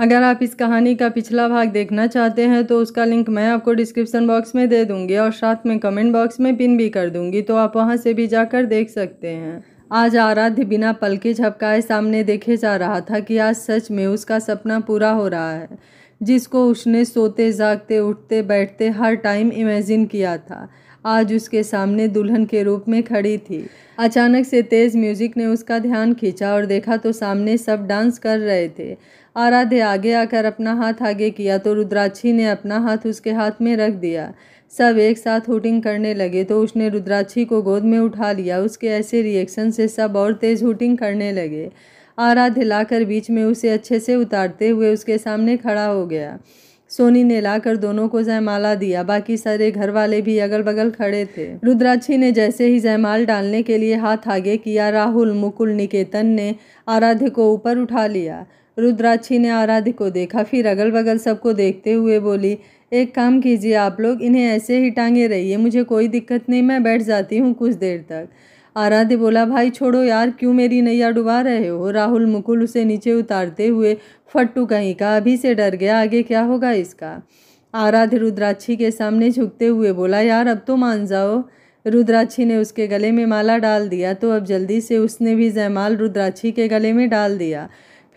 अगर आप इस कहानी का पिछला भाग देखना चाहते हैं तो उसका लिंक मैं आपको डिस्क्रिप्शन बॉक्स में दे दूँगी और साथ में कमेंट बॉक्स में पिन भी कर दूँगी तो आप वहाँ से भी जाकर देख सकते हैं आज आराध्य बिना पल के झपकाए सामने देखे जा रहा था कि आज सच में उसका सपना पूरा हो रहा है जिसको उसने सोते जागते उठते बैठते हर टाइम इमेजिन किया था आज उसके सामने दुल्हन के रूप में खड़ी थी अचानक से तेज़ म्यूजिक ने उसका ध्यान खींचा और देखा तो सामने सब डांस कर रहे थे आराध्य आगे आकर अपना हाथ आगे किया तो रुद्राक्षी ने अपना हाथ उसके हाथ में रख दिया सब एक साथ हुटिंग करने लगे तो उसने रुद्राक्षी को गोद में उठा लिया उसके ऐसे रिएक्शन से सब और तेज़ हुटिंग करने लगे आराध्य लाकर बीच में उसे अच्छे से उतारते हुए उसके सामने खड़ा हो गया सोनी ने लाकर दोनों को जयमाला दिया बाकी सारे घर वाले भी अगल बगल खड़े थे रुद्राक्षी ने जैसे ही जयमाल डालने के लिए हाथ आगे किया राहुल मुकुल निकेतन ने आराध्य को ऊपर उठा लिया रुद्राक्षी ने आराध्य को देखा फिर अगल बगल सबको देखते हुए बोली एक काम कीजिए आप लोग इन्हें ऐसे ही टांगे रहिए मुझे कोई दिक्कत नहीं मैं बैठ जाती हूँ कुछ देर तक आराध्य बोला भाई छोड़ो यार क्यों मेरी नैया डुबा रहे हो राहुल मुकुल उसे नीचे उतारते हुए फट्टू कहीं का अभी से डर गया आगे क्या होगा इसका आराध्य रुद्राक्षी के सामने झुकते हुए बोला यार अब तो मान जाओ रुद्राक्षी ने उसके गले में माला डाल दिया तो अब जल्दी से उसने भी जयमाल रुद्राक्षी के गले में डाल दिया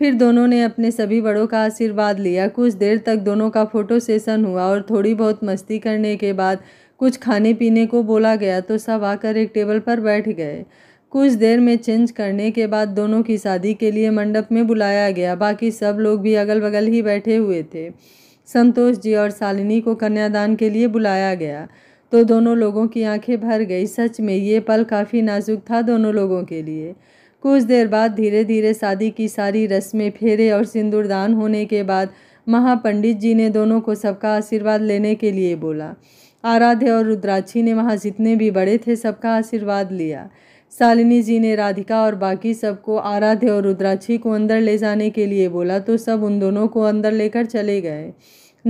फिर दोनों ने अपने सभी बड़ों का आशीर्वाद लिया कुछ देर तक दोनों का फ़ोटो सेशन हुआ और थोड़ी बहुत मस्ती करने के बाद कुछ खाने पीने को बोला गया तो सब आकर एक टेबल पर बैठ गए कुछ देर में चेंज करने के बाद दोनों की शादी के लिए मंडप में बुलाया गया बाकी सब लोग भी अगल बगल ही बैठे हुए थे संतोष जी और शालिनी को कन्यादान के लिए बुलाया गया तो दोनों लोगों की आंखें भर गई सच में ये पल काफ़ी नाजुक था दोनों लोगों के लिए कुछ देर बाद धीरे धीरे शादी की सारी रस्में फेरे और सिंदूरदान होने के बाद महापंडित जी ने दोनों को सबका आशीर्वाद लेने के लिए बोला आराध्य और रुद्राक्षी ने वहाँ जितने भी बड़े थे सबका आशीर्वाद लिया शालिनी जी ने राधिका और बाकी सबको आराध्य और रुद्राक्षी को अंदर ले जाने के लिए बोला तो सब उन दोनों को अंदर लेकर चले गए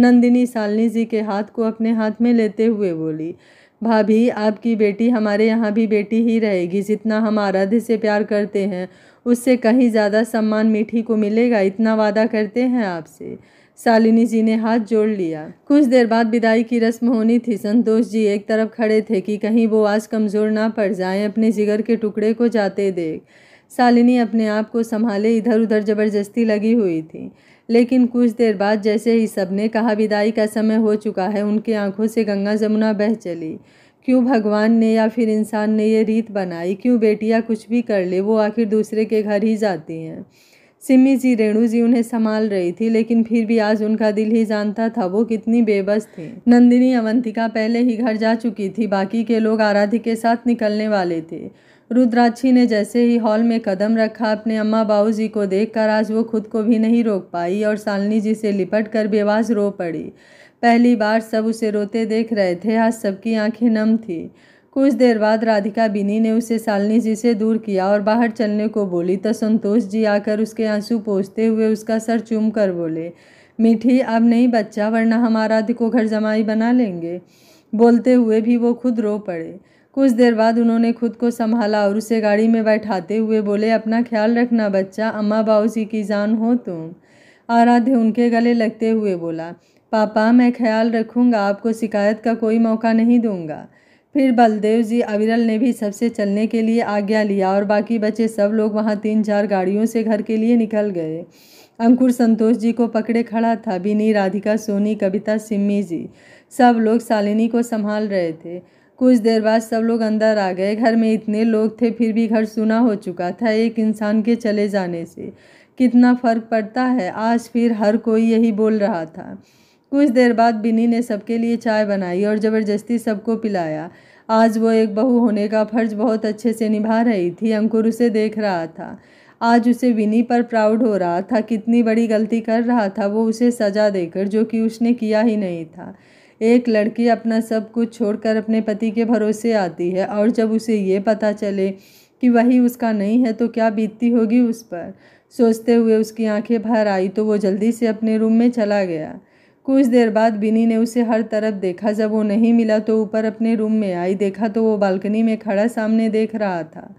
नंदिनी शालिनी जी के हाथ को अपने हाथ में लेते हुए बोली भाभी आपकी बेटी हमारे यहाँ भी बेटी ही रहेगी जितना हम आराध्य से प्यार करते हैं उससे कहीं ज़्यादा सम्मान मीठी को मिलेगा इतना वादा करते हैं आपसे सालिनी जी ने हाथ जोड़ लिया कुछ देर बाद विदाई की रस्म होनी थी संतोष जी एक तरफ खड़े थे कि कहीं वो आज कमज़ोर ना पड़ जाए अपने जिगर के टुकड़े को जाते देख सालिनी अपने आप को संभाले इधर उधर ज़बरदस्ती लगी हुई थी लेकिन कुछ देर बाद जैसे ही सबने कहा विदाई का समय हो चुका है उनकी आंखों से गंगा जमुना बह चली क्यों भगवान ने या फिर इंसान ने ये रीत बनाई क्यों बेटियां कुछ भी कर ले वो आखिर दूसरे के घर ही जाती हैं सिमी जी रेणु जी उन्हें संभाल रही थी लेकिन फिर भी आज उनका दिल ही जानता था वो कितनी बेबस थी नंदिनी अवंतिका पहले ही घर जा चुकी थी बाकी के लोग आराधी के साथ निकलने वाले थे रुद्राक्षी ने जैसे ही हॉल में कदम रखा अपने अम्मा बाबू जी को कर आज वो खुद को भी नहीं रोक पाई और सालनी जी से लिपट कर बेवाज रो पड़ी पहली बार सब उसे रोते देख रहे थे आज सबकी आंखें नम थी कुछ देर बाद राधिका बिनी ने उसे सालनी जी से दूर किया और बाहर चलने को बोली तो संतोष जी आकर उसके आंसू पोसते हुए उसका सर चूम कर बोले मीठी अब नहीं बच्चा वरना हम आराध्य को घर जमाई बना लेंगे बोलते हुए भी वो खुद रो पड़े कुछ देर बाद उन्होंने खुद को संभाला और उसे गाड़ी में बैठाते हुए बोले अपना ख्याल रखना बच्चा अम्मा बाऊसी की जान हो तुम आराध्य उनके गले लगते हुए बोला पापा मैं ख्याल रखूँगा आपको शिकायत का कोई मौका नहीं दूंगा फिर बलदेव जी अविरल ने भी सबसे चलने के लिए आज्ञा लिया और बाकी बचे सब लोग वहाँ तीन चार गाड़ियों से घर के लिए निकल गए अंकुर संतोष जी को पकड़े खड़ा था बिनी राधिका सोनी कविता सिम्मी जी सब लोग सालिनी को संभाल रहे थे कुछ देर बाद सब लोग अंदर आ गए घर में इतने लोग थे फिर भी घर सुना हो चुका था एक इंसान के चले जाने से कितना फ़र्क पड़ता है आज फिर हर कोई यही बोल रहा था कुछ देर बाद बिनी ने सबके लिए चाय बनाई और ज़बरदस्ती सबको पिलाया आज वो एक बहू होने का फर्ज बहुत अच्छे से निभा रही थी अंकुर उसे देख रहा था आज उसे विनी पर प्राउड हो रहा था कितनी बड़ी गलती कर रहा था वो उसे सज़ा देकर जो कि उसने किया ही नहीं था एक लड़की अपना सब कुछ छोड़कर अपने पति के भरोसे आती है और जब उसे ये पता चले कि वही उसका नहीं है तो क्या बीतती होगी उस पर सोचते हुए उसकी आंखें भर आई तो वो जल्दी से अपने रूम में चला गया कुछ देर बाद बिनी ने उसे हर तरफ देखा जब वो नहीं मिला तो ऊपर अपने रूम में आई देखा तो वो बालकनी में खड़ा सामने देख रहा था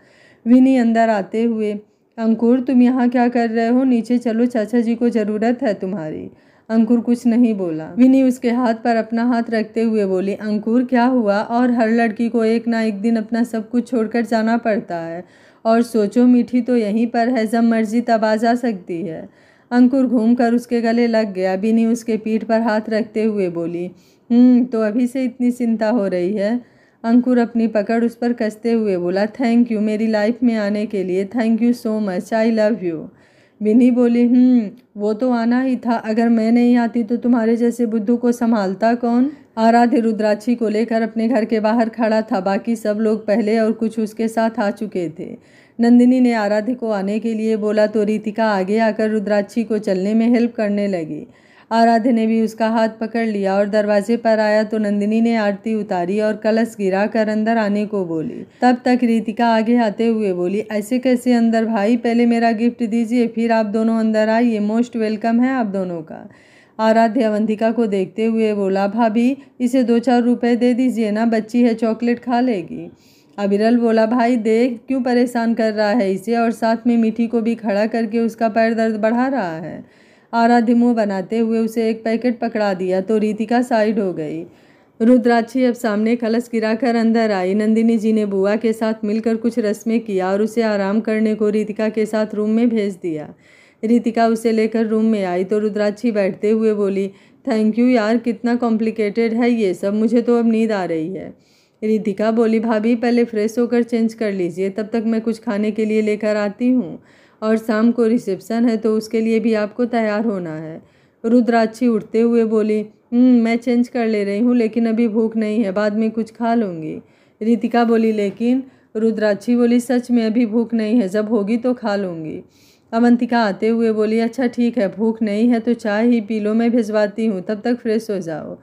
विनी अंदर आते हुए अंकुर तुम यहाँ क्या कर रहे हो नीचे चलो चाचा जी को ज़रूरत है तुम्हारी अंकुर कुछ नहीं बोला विनी उसके हाथ पर अपना हाथ रखते हुए बोली अंकुर क्या हुआ और हर लड़की को एक ना एक दिन अपना सब कुछ छोड़कर जाना पड़ता है और सोचो मीठी तो यहीं पर है जब मर्जी तब आ जा सकती है अंकुर घूमकर उसके गले लग गया बिनी उसके पीठ पर हाथ रखते हुए बोली हम्म, तो अभी से इतनी चिंता हो रही है अंकुर अपनी पकड़ उस पर कसते हुए बोला थैंक यू मेरी लाइफ में आने के लिए thank you so much I love you Binni बोली हम्म, वो तो आना ही था अगर मैं नहीं आती तो तुम्हारे जैसे बुद्धू को संभालता कौन आराध्य रुद्राक्षी को लेकर अपने घर के बाहर खड़ा था बाकी सब लोग पहले और कुछ उसके साथ आ चुके थे नंदिनी ने आराध्य को आने के लिए बोला तो रितिका आगे आकर रुद्राक्षी को चलने में हेल्प करने लगी आराध्य ने भी उसका हाथ पकड़ लिया और दरवाजे पर आया तो नंदिनी ने आरती उतारी और कलश गिरा कर अंदर आने को बोली तब तक रीतिका आगे आते हुए बोली ऐसे कैसे अंदर भाई पहले मेरा गिफ्ट दीजिए फिर आप दोनों अंदर आइए मोस्ट वेलकम है आप दोनों का आराध्य अवंतिका को देखते हुए बोला भाभी इसे दो चार रुपए दे दीजिए ना बच्ची है चॉकलेट खा लेगी अबिरल बोला भाई देख क्यों परेशान कर रहा है इसे और साथ में मिठी को भी खड़ा करके उसका पैर दर्द बढ़ा रहा है आराध्य मुँह बनाते हुए उसे एक पैकेट पकड़ा दिया तो रीतिका साइड हो गई रुद्राक्षी अब सामने खलस गिराकर अंदर आई नंदिनी जी ने बुआ के साथ मिलकर कुछ रस्में किया और उसे आराम करने को रीतिका के साथ रूम में भेज दिया रीतिका उसे लेकर रूम में आई तो रुद्राक्षी बैठते हुए बोली थैंक यू यार कितना कॉम्प्लिकेटेड है ये सब मुझे तो अब नींद आ रही है रितिका बोली भाभी पहले फ्रेश होकर चेंज कर लीजिए तब तक मैं कुछ खाने के लिए लेकर आती हूँ और शाम को रिसेप्शन है तो उसके लिए भी आपको तैयार होना है रुद्राक्षी उठते हुए बोली हम्म, मैं चेंज कर ले रही हूँ लेकिन अभी भूख नहीं है बाद में कुछ खा लूँगी रितिका बोली लेकिन रुद्राक्षी बोली सच में अभी भूख नहीं है जब होगी तो खा लूँगी अवंतिका आते हुए बोली अच्छा ठीक है भूख नहीं है तो चाय ही पी लो मैं भिजवाती हूँ तब तक फ्रेश हो जाओ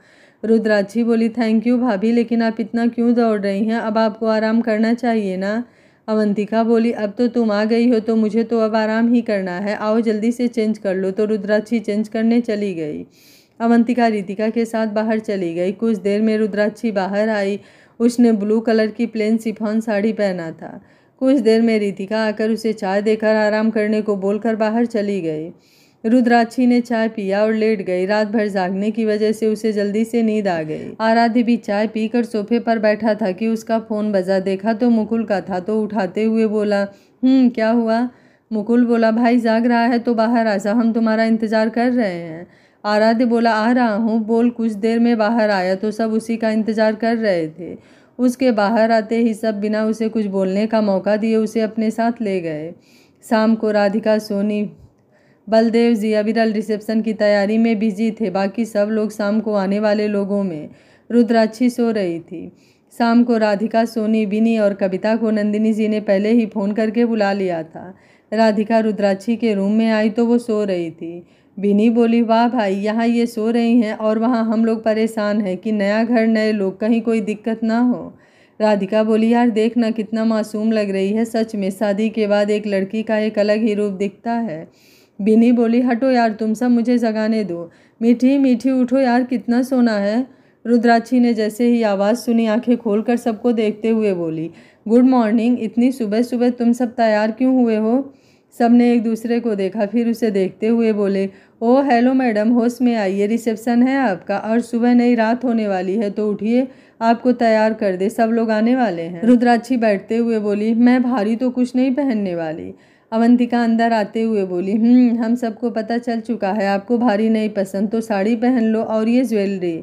रुद्राक्षी बोली थैंक यू भाभी लेकिन आप इतना क्यों दौड़ रही हैं अब आपको आराम करना चाहिए ना अवंतिका बोली अब तो तुम आ गई हो तो मुझे तो अब आराम ही करना है आओ जल्दी से चेंज कर लो तो रुद्राक्षी चेंज करने चली गई अवंतिका रितिका के साथ बाहर चली गई कुछ देर में रुद्राक्षी बाहर आई उसने ब्लू कलर की प्लेन सिफॉन साड़ी पहना था कुछ देर में रितिका आकर उसे चाय देकर आराम करने को बोलकर बाहर चली गई रुद्राक्षी ने चाय पिया और लेट गई रात भर जागने की वजह से उसे जल्दी से नींद आ गई आराध्य भी चाय पीकर सोफे पर बैठा था कि उसका फ़ोन बजा देखा तो मुकुल का था तो उठाते हुए बोला हम्म क्या हुआ मुकुल बोला भाई जाग रहा है तो बाहर आ जा हम तुम्हारा इंतज़ार कर रहे हैं आराध्य बोला आ रहा हूँ बोल कुछ देर में बाहर आया तो सब उसी का इंतज़ार कर रहे थे उसके बाहर आते ही सब बिना उसे कुछ बोलने का मौका दिए उसे अपने साथ ले गए शाम को राधिका सोनी बलदेव जी अविरल रिसेप्शन की तैयारी में बिजी थे बाकी सब लोग शाम को आने वाले लोगों में रुद्राक्षी सो रही थी शाम को राधिका सोनी विनी और कविता को नंदिनी जी ने पहले ही फ़ोन करके बुला लिया था राधिका रुद्राक्षी के रूम में आई तो वो सो रही थी बिनी बोली वाह भाई यहाँ ये सो रही हैं और वहाँ हम लोग परेशान हैं कि नया घर नए लोग कहीं कोई दिक्कत ना हो राधिका बोली यार देखना कितना मासूम लग रही है सच में शादी के बाद एक लड़की का एक अलग ही रूप दिखता है बिनी बोली हटो यार तुम सब मुझे जगाने दो मीठी मीठी उठो यार कितना सोना है रुद्राक्षी ने जैसे ही आवाज़ सुनी आंखें खोलकर सबको देखते हुए बोली गुड मॉर्निंग इतनी सुबह सुबह तुम सब तैयार क्यों हुए हो सब ने एक दूसरे को देखा फिर उसे देखते हुए बोले ओ हेलो मैडम होश में आइए रिसेप्शन है आपका और सुबह नहीं रात होने वाली है तो उठिए आपको तैयार कर दे सब लोग आने वाले हैं रुद्राक्षी बैठते हुए बोली मैं भारी तो कुछ नहीं पहनने वाली अवंतिका अंदर आते हुए बोली हम्म, हम सबको पता चल चुका है आपको भारी नहीं पसंद तो साड़ी पहन लो और ये ज्वेलरी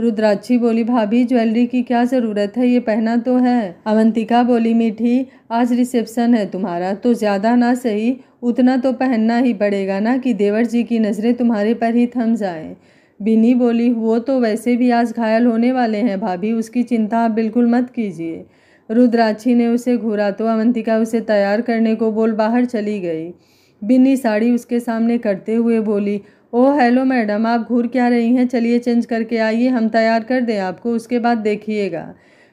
रुद्राक्षी बोली भाभी ज्वेलरी की क्या ज़रूरत है ये पहना तो है अवंतिका बोली मीठी आज रिसेप्शन है तुम्हारा तो ज़्यादा ना सही उतना तो पहनना ही पड़ेगा ना कि देवर जी की नज़रें तुम्हारे पर ही थम जाएं बिनी बोली वो तो वैसे भी आज घायल होने वाले हैं भाभी उसकी चिंता आप बिल्कुल मत कीजिए रुद्राक्षी ने उसे घूरा तो अवंतिका उसे तैयार करने को बोल बाहर चली गई बिन्नी साड़ी उसके सामने करते हुए बोली ओ हेलो मैडम आप घूर क्या रही हैं चलिए चेंज करके आइए हम तैयार कर दें आपको उसके बाद देखिएगा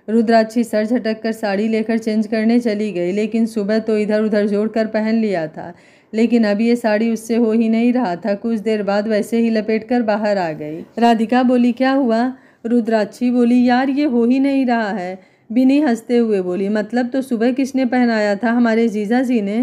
रुद्राक्षी सर झटक कर साड़ी लेकर चेंज करने चली गई लेकिन सुबह तो इधर उधर जोड़ कर पहन लिया था लेकिन अब ये साड़ी उससे हो ही नहीं रहा था कुछ देर बाद वैसे ही लपेट कर बाहर आ गई राधिका बोली क्या हुआ रुद्राक्षी बोली यार ये हो ही नहीं रहा है बिनी हंसते हुए बोली मतलब तो सुबह किसने पहनाया था हमारे जीजा जी ने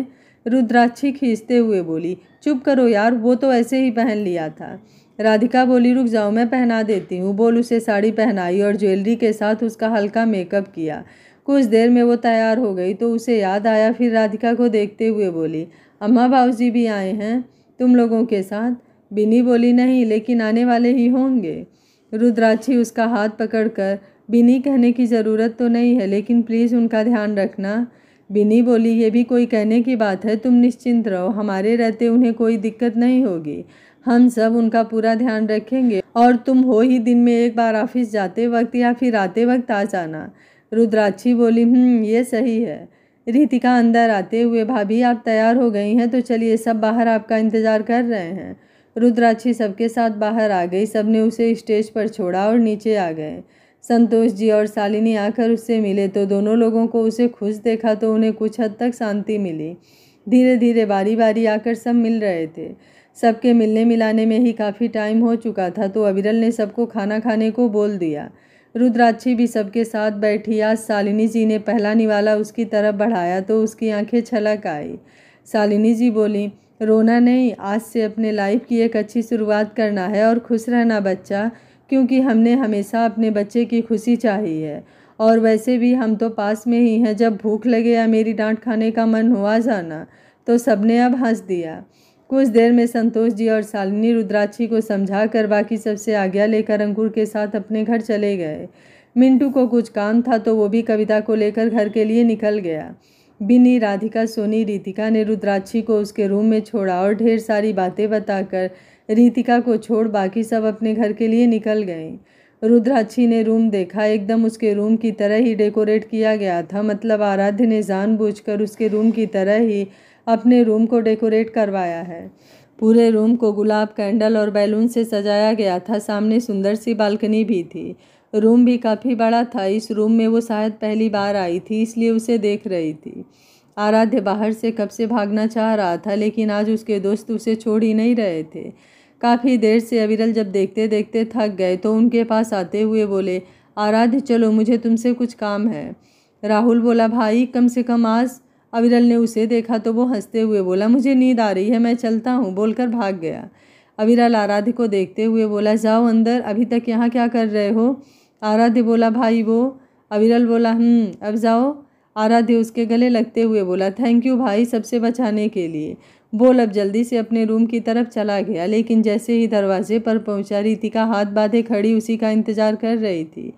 रुद्राक्षी खींचते हुए बोली चुप करो यार वो तो ऐसे ही पहन लिया था राधिका बोली रुक जाओ मैं पहना देती हूँ बोल उसे साड़ी पहनाई और ज्वेलरी के साथ उसका हल्का मेकअप किया कुछ देर में वो तैयार हो गई तो उसे याद आया फिर राधिका को देखते हुए बोली अम्मा जी भी आए हैं तुम लोगों के साथ बिनी बोली नहीं लेकिन आने वाले ही होंगे रुद्राक्षी उसका हाथ पकड़कर बिनी कहने की ज़रूरत तो नहीं है लेकिन प्लीज़ उनका ध्यान रखना बिनी बोली ये भी कोई कहने की बात है तुम निश्चिंत रहो हमारे रहते उन्हें कोई दिक्कत नहीं होगी हम सब उनका पूरा ध्यान रखेंगे और तुम हो ही दिन में एक बार ऑफिस जाते वक्त या फिर आते वक्त आ जाना रुद्राक्षी बोली हम्म, ये सही है रितिका अंदर आते हुए भाभी आप तैयार हो गई हैं तो चलिए सब बाहर आपका इंतज़ार कर रहे हैं रुद्राक्षी सबके साथ बाहर आ गई सबने उसे स्टेज पर छोड़ा और नीचे आ गए संतोष जी और शालिनी आकर उससे मिले तो दोनों लोगों को उसे खुश देखा तो उन्हें कुछ हद तक शांति मिली धीरे धीरे बारी बारी आकर सब मिल रहे थे सबके मिलने मिलाने में ही काफ़ी टाइम हो चुका था तो अविरल ने सबको खाना खाने को बोल दिया रुद्राक्षी भी सबके साथ बैठी आज शालिनी जी ने पहला निवाला उसकी तरफ बढ़ाया तो उसकी आंखें छलक आई शालिनी जी बोली रोना नहीं आज से अपने लाइफ की एक अच्छी शुरुआत करना है और खुश रहना बच्चा क्योंकि हमने हमेशा अपने बच्चे की खुशी चाही है और वैसे भी हम तो पास में ही हैं जब भूख लगे या मेरी डांट खाने का मन हुआ जाना तो सबने अब हंस दिया कुछ देर में संतोष जी और शालिनी रुद्राक्षी को समझा कर बाकी सबसे आज्ञा लेकर अंकुर के साथ अपने घर चले गए मिंटू को कुछ काम था तो वो भी कविता को लेकर घर के लिए निकल गया बिनी राधिका सोनी रितिका ने रुद्राक्षी को उसके रूम में छोड़ा और ढेर सारी बातें बताकर रीतिका को छोड़ बाकी सब अपने घर के लिए निकल गए रुद्राक्षी ने रूम देखा एकदम उसके रूम की तरह ही डेकोरेट किया गया था मतलब आराध्य ने जानबूझकर उसके रूम की तरह ही अपने रूम को डेकोरेट करवाया है पूरे रूम को गुलाब कैंडल और बैलून से सजाया गया था सामने सुंदर सी बालकनी भी थी रूम भी काफ़ी बड़ा था इस रूम में वो शायद पहली बार आई थी इसलिए उसे देख रही थी आराध्य बाहर से कब से भागना चाह रहा था लेकिन आज उसके दोस्त उसे छोड़ ही नहीं रहे थे काफ़ी देर से अविरल जब देखते देखते थक गए तो उनके पास आते हुए बोले आराध्य चलो मुझे तुमसे कुछ काम है राहुल बोला भाई कम से कम आज अविरल ने उसे देखा तो वो हंसते हुए बोला मुझे नींद आ रही है मैं चलता हूँ बोलकर भाग गया अविरल आराध्य को देखते हुए बोला जाओ अंदर अभी तक यहाँ क्या कर रहे हो आराध्य बोला भाई वो अविरल बोला हम हम्म, अब जाओ आराध्य उसके गले लगते हुए बोला थैंक यू भाई सबसे बचाने के लिए बोल अब जल्दी से अपने रूम की तरफ चला गया लेकिन जैसे ही दरवाजे पर पहुंचा रितिका हाथ बांधे खड़ी उसी का इंतज़ार कर रही थी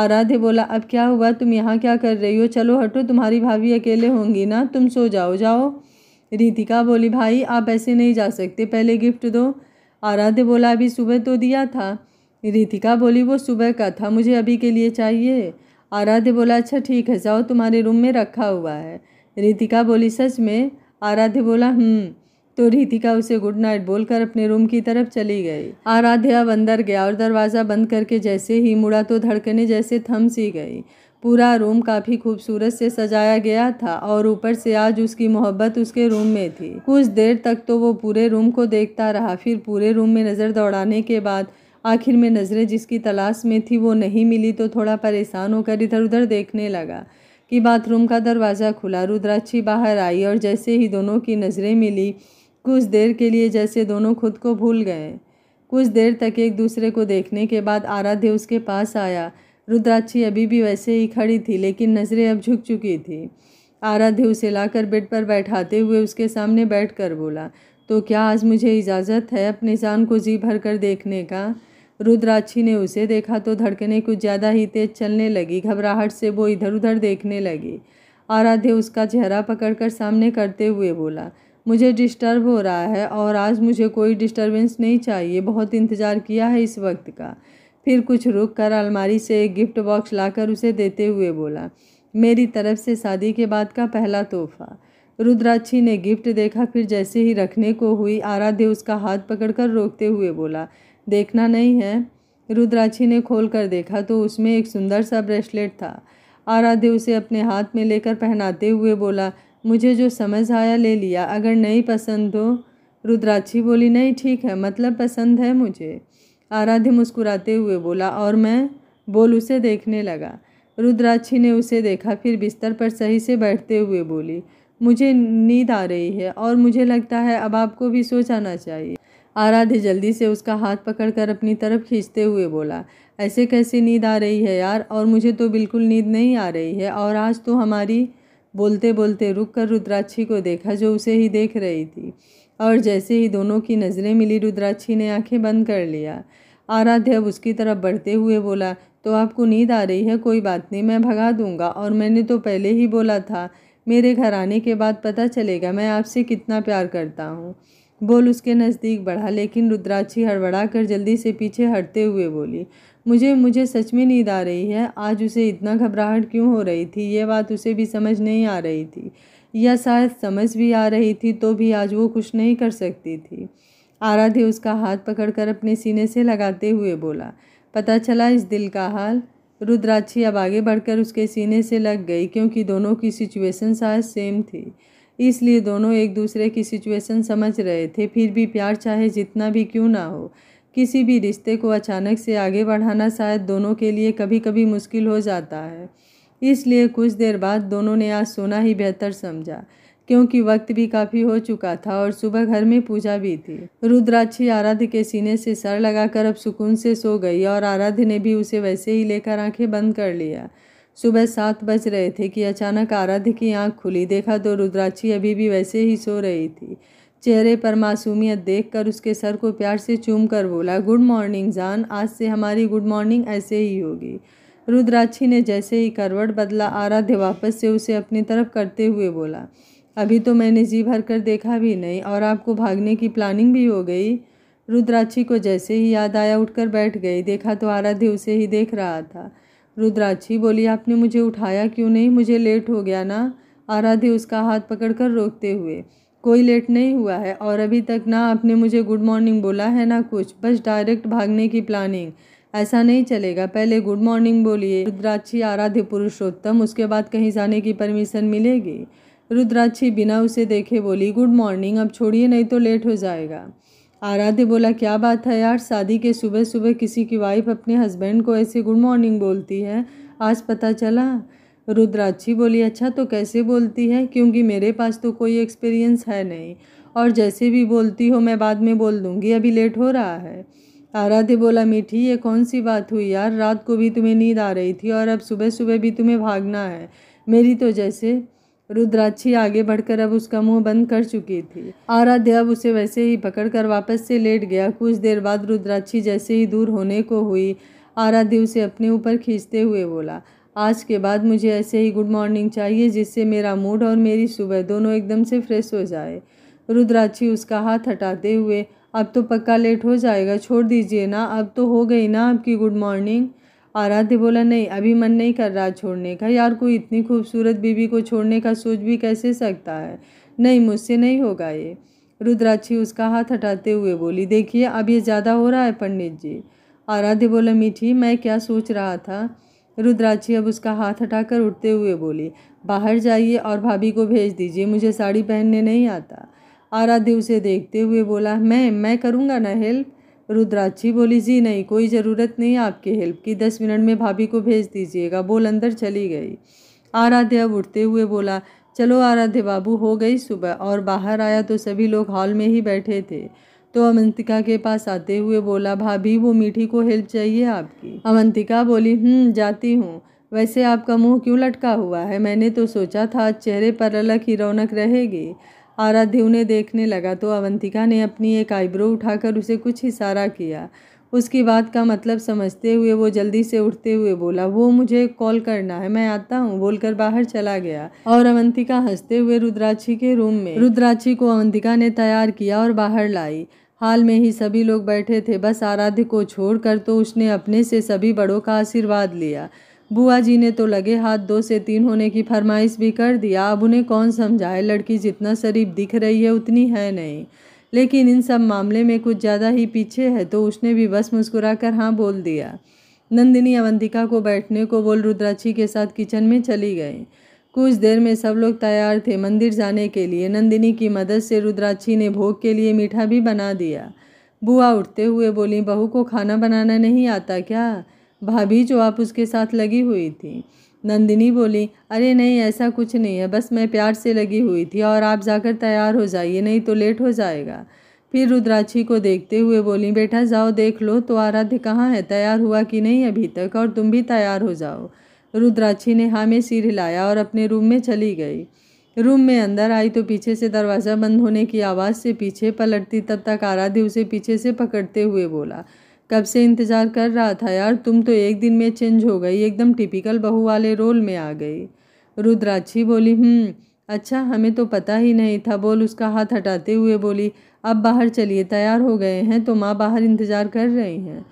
आराध्य बोला अब क्या हुआ तुम यहाँ क्या कर रही हो चलो हटो तुम्हारी भाभी अकेले होंगी ना तुम सो जाओ जाओ रितिका बोली भाई आप ऐसे नहीं जा सकते पहले गिफ्ट दो आराध्य बोला अभी सुबह तो दिया था रीतिका बोली वो सुबह का था मुझे अभी के लिए चाहिए आराध्य बोला अच्छा ठीक है जाओ तुम्हारे रूम में रखा हुआ है रितिका बोली सच में आराध्य बोला हम्म तो रितिका उसे गुड नाइट बोलकर अपने रूम की तरफ चली गई आराध्या अंदर गया और दरवाज़ा बंद करके जैसे ही मुड़ा तो धड़कने जैसे थम सी गई पूरा रूम काफ़ी खूबसूरत से सजाया गया था और ऊपर से आज उसकी मोहब्बत उसके रूम में थी कुछ देर तक तो वो पूरे रूम को देखता रहा फिर पूरे रूम में नज़र दौड़ाने के बाद आखिर में नज़रें जिसकी तलाश में थी वो नहीं मिली तो थोड़ा परेशान होकर इधर उधर देखने लगा कि बाथरूम का दरवाज़ा खुला रुद्राक्षी बाहर आई और जैसे ही दोनों की नज़रें मिली कुछ देर के लिए जैसे दोनों खुद को भूल गए कुछ देर तक एक दूसरे को देखने के बाद आराध्य उसके पास आया रुद्राक्षी अभी भी वैसे ही खड़ी थी लेकिन नज़रें अब झुक चुकी थी आराध्य उसे लाकर बेड पर बैठाते हुए उसके सामने बैठ कर बोला तो क्या आज मुझे इजाज़त है अपनी जान को जी भर कर देखने का रुद्राक्षी ने उसे देखा तो धड़कने कुछ ज़्यादा ही तेज चलने लगी घबराहट से वो इधर उधर देखने लगी आराध्य उसका चेहरा पकड़कर सामने करते हुए बोला मुझे डिस्टर्ब हो रहा है और आज मुझे कोई डिस्टर्बेंस नहीं चाहिए बहुत इंतज़ार किया है इस वक्त का फिर कुछ रुक कर अलमारी से एक गिफ्ट बॉक्स लाकर उसे देते हुए बोला मेरी तरफ से शादी के बाद का पहला तोहफा रुद्राक्षी ने गिफ्ट देखा फिर जैसे ही रखने को हुई आराध्य उसका हाथ पकड़कर रोकते हुए बोला देखना नहीं है रुद्राक्षी ने खोल कर देखा तो उसमें एक सुंदर सा ब्रेसलेट था आराध्य उसे अपने हाथ में लेकर पहनाते हुए बोला मुझे जो समझ आया ले लिया अगर नहीं पसंद हो रुद्राक्षी बोली नहीं ठीक है मतलब पसंद है मुझे आराध्य मुस्कुराते हुए बोला और मैं बोल उसे देखने लगा रुद्राक्षी ने उसे देखा फिर बिस्तर पर सही से बैठते हुए बोली मुझे नींद आ रही है और मुझे लगता है अब आपको भी सो जाना चाहिए आराध्य जल्दी से उसका हाथ पकड़कर अपनी तरफ खींचते हुए बोला ऐसे कैसे नींद आ रही है यार और मुझे तो बिल्कुल नींद नहीं आ रही है और आज तो हमारी बोलते बोलते रुक कर रुद्राक्षी को देखा जो उसे ही देख रही थी और जैसे ही दोनों की नज़रें मिली रुद्राक्षी ने आंखें बंद कर लिया आराध्य अब उसकी तरफ बढ़ते हुए बोला तो आपको नींद आ रही है कोई बात नहीं मैं भगा दूंगा और मैंने तो पहले ही बोला था मेरे घर आने के बाद पता चलेगा मैं आपसे कितना प्यार करता हूँ बोल उसके नज़दीक बढ़ा लेकिन रुद्राक्षी हड़बड़ा कर जल्दी से पीछे हटते हुए बोली मुझे मुझे सच में नींद आ रही है आज उसे इतना घबराहट क्यों हो रही थी ये बात उसे भी समझ नहीं आ रही थी या शायद समझ भी आ रही थी तो भी आज वो कुछ नहीं कर सकती थी आराध्य उसका हाथ पकड़कर अपने सीने से लगाते हुए बोला पता चला इस दिल का हाल रुद्राक्षी अब आगे बढ़कर उसके सीने से लग गई क्योंकि दोनों की सिचुएशन शायद सेम थी इसलिए दोनों एक दूसरे की सिचुएशन समझ रहे थे फिर भी प्यार चाहे जितना भी क्यों ना हो किसी भी रिश्ते को अचानक से आगे बढ़ाना शायद दोनों के लिए कभी कभी मुश्किल हो जाता है इसलिए कुछ देर बाद दोनों ने आज सोना ही बेहतर समझा क्योंकि वक्त भी काफ़ी हो चुका था और सुबह घर में पूजा भी थी रुद्राक्षी आराध्य के सीने से सर लगाकर अब सुकून से सो गई और आराध्य ने भी उसे वैसे ही लेकर आंखें बंद कर लिया सुबह सात बज रहे थे कि अचानक आराध्य की आंख खुली देखा तो रुद्राक्षी अभी भी वैसे ही सो रही थी चेहरे पर मासूमियत देखकर उसके सर को प्यार से चूम कर बोला गुड मॉर्निंग जान आज से हमारी गुड मॉर्निंग ऐसे ही होगी रुद्राक्षी ने जैसे ही करवट बदला आराध्य वापस से उसे अपनी तरफ करते हुए बोला अभी तो मैंने जी भर कर देखा भी नहीं और आपको भागने की प्लानिंग भी हो गई रुद्राक्षी को जैसे ही याद आया उठकर बैठ गई देखा तो आराध्य उसे ही देख रहा था रुद्राक्षी बोली आपने मुझे उठाया क्यों नहीं मुझे लेट हो गया ना आराध्य उसका हाथ पकड़कर रोकते हुए कोई लेट नहीं हुआ है और अभी तक ना आपने मुझे गुड मॉर्निंग बोला है ना कुछ बस डायरेक्ट भागने की प्लानिंग ऐसा नहीं चलेगा पहले गुड मॉर्निंग बोलिए रुद्राक्षी आराध्य पुरुषोत्तम उसके बाद कहीं जाने की परमिशन मिलेगी रुद्राक्षी बिना उसे देखे बोली गुड मॉर्निंग अब छोड़िए नहीं तो लेट हो जाएगा आराध्य बोला क्या बात है यार शादी के सुबह सुबह किसी की वाइफ अपने हस्बैंड को ऐसे गुड मॉर्निंग बोलती है आज पता चला रुद्राक्षी बोली अच्छा तो कैसे बोलती है क्योंकि मेरे पास तो कोई एक्सपीरियंस है नहीं और जैसे भी बोलती हो मैं बाद में बोल दूँगी अभी लेट हो रहा है आराध्य बोला मीठी ये कौन सी बात हुई यार रात को भी तुम्हें नींद आ रही थी और अब सुबह सुबह भी तुम्हें भागना है मेरी तो जैसे रुद्राक्षी आगे बढ़कर अब उसका मुंह बंद कर चुकी थी आराध्य अब उसे वैसे ही पकड़कर वापस से लेट गया कुछ देर बाद रुद्राक्षी जैसे ही दूर होने को हुई आराध्य उसे अपने ऊपर खींचते हुए बोला आज के बाद मुझे ऐसे ही गुड मॉर्निंग चाहिए जिससे मेरा मूड और मेरी सुबह दोनों एकदम से फ्रेश हो जाए रुद्राक्षी उसका हाथ हटाते हुए अब तो पक्का लेट हो जाएगा छोड़ दीजिए ना अब तो हो गई ना आपकी गुड मॉर्निंग आराध्य बोला नहीं अभी मन नहीं कर रहा छोड़ने का यार कोई इतनी खूबसूरत बीवी को छोड़ने का सोच भी कैसे सकता है नहीं मुझसे नहीं होगा ये रुद्राक्षी उसका हाथ हटाते हुए बोली देखिए अब ये ज़्यादा हो रहा है पंडित जी आराध्य बोला मीठी मैं क्या सोच रहा था रुद्राक्षी अब उसका हाथ हटाकर उठते हुए बोली बाहर जाइए और भाभी को भेज दीजिए मुझे साड़ी पहनने नहीं आता आराध्य उसे देखते हुए बोला मैं मैं करूँगा ना हेल्प रुद्राक्षी बोली जी नहीं कोई ज़रूरत नहीं आपके हेल्प की दस मिनट में भाभी को भेज दीजिएगा बोल अंदर चली गई आराध्य अब उठते हुए बोला चलो आराध्य बाबू हो गई सुबह और बाहर आया तो सभी लोग हॉल में ही बैठे थे तो अवंतिका के पास आते हुए बोला भाभी वो मीठी को हेल्प चाहिए आपकी अवंतिका बोली हम्म जाती हूँ वैसे आपका मुंह क्यों लटका हुआ है मैंने तो सोचा था चेहरे पर अलग ही रौनक रहेगी आराध्य उन्हें देखने लगा तो अवंतिका ने अपनी एक आईब्रो उठाकर उसे कुछ इशारा किया उसकी बात का मतलब समझते हुए वो जल्दी से उठते हुए बोला वो मुझे कॉल करना है मैं आता हूँ बोलकर बाहर चला गया और अवंतिका हंसते हुए रुद्राक्षी के रूम में रुद्राक्षी को अवंतिका ने तैयार किया और बाहर लाई हाल में ही सभी लोग बैठे थे बस आराध्य को छोड़कर तो उसने अपने से सभी बड़ों का आशीर्वाद लिया बुआ जी ने तो लगे हाथ दो से तीन होने की फरमाइश भी कर दिया अब उन्हें कौन समझाए लड़की जितना शरीफ दिख रही है उतनी है नहीं लेकिन इन सब मामले में कुछ ज़्यादा ही पीछे है तो उसने भी बस मुस्कुरा कर हाँ बोल दिया नंदिनी अवंतिका को बैठने को बोल रुद्राक्षी के साथ किचन में चली गई कुछ देर में सब लोग तैयार थे मंदिर जाने के लिए नंदिनी की मदद से रुद्राक्षी ने भोग के लिए मीठा भी बना दिया बुआ उठते हुए बोली बहू को खाना बनाना नहीं आता क्या भाभी जो आप उसके साथ लगी हुई थी नंदिनी बोली अरे नहीं ऐसा कुछ नहीं है बस मैं प्यार से लगी हुई थी और आप जाकर तैयार हो जाइए नहीं तो लेट हो जाएगा फिर रुद्राक्षी को देखते हुए बोली बेटा जाओ देख लो तो आराध्य कहाँ है तैयार हुआ कि नहीं अभी तक और तुम भी तैयार हो जाओ रुद्राक्षी ने हाँ में सिर हिलाया और अपने रूम में चली गई रूम में अंदर आई तो पीछे से दरवाज़ा बंद होने की आवाज़ से पीछे पलटती तब तक आराध्य उसे पीछे से पकड़ते हुए बोला कब से इंतज़ार कर रहा था यार तुम तो एक दिन में चेंज हो गई एकदम टिपिकल बहू वाले रोल में आ गई रुद्राक्षी बोली हम्म, अच्छा हमें तो पता ही नहीं था बोल उसका हाथ हटाते हुए बोली अब बाहर चलिए तैयार हो गए हैं तो माँ बाहर इंतज़ार कर रही हैं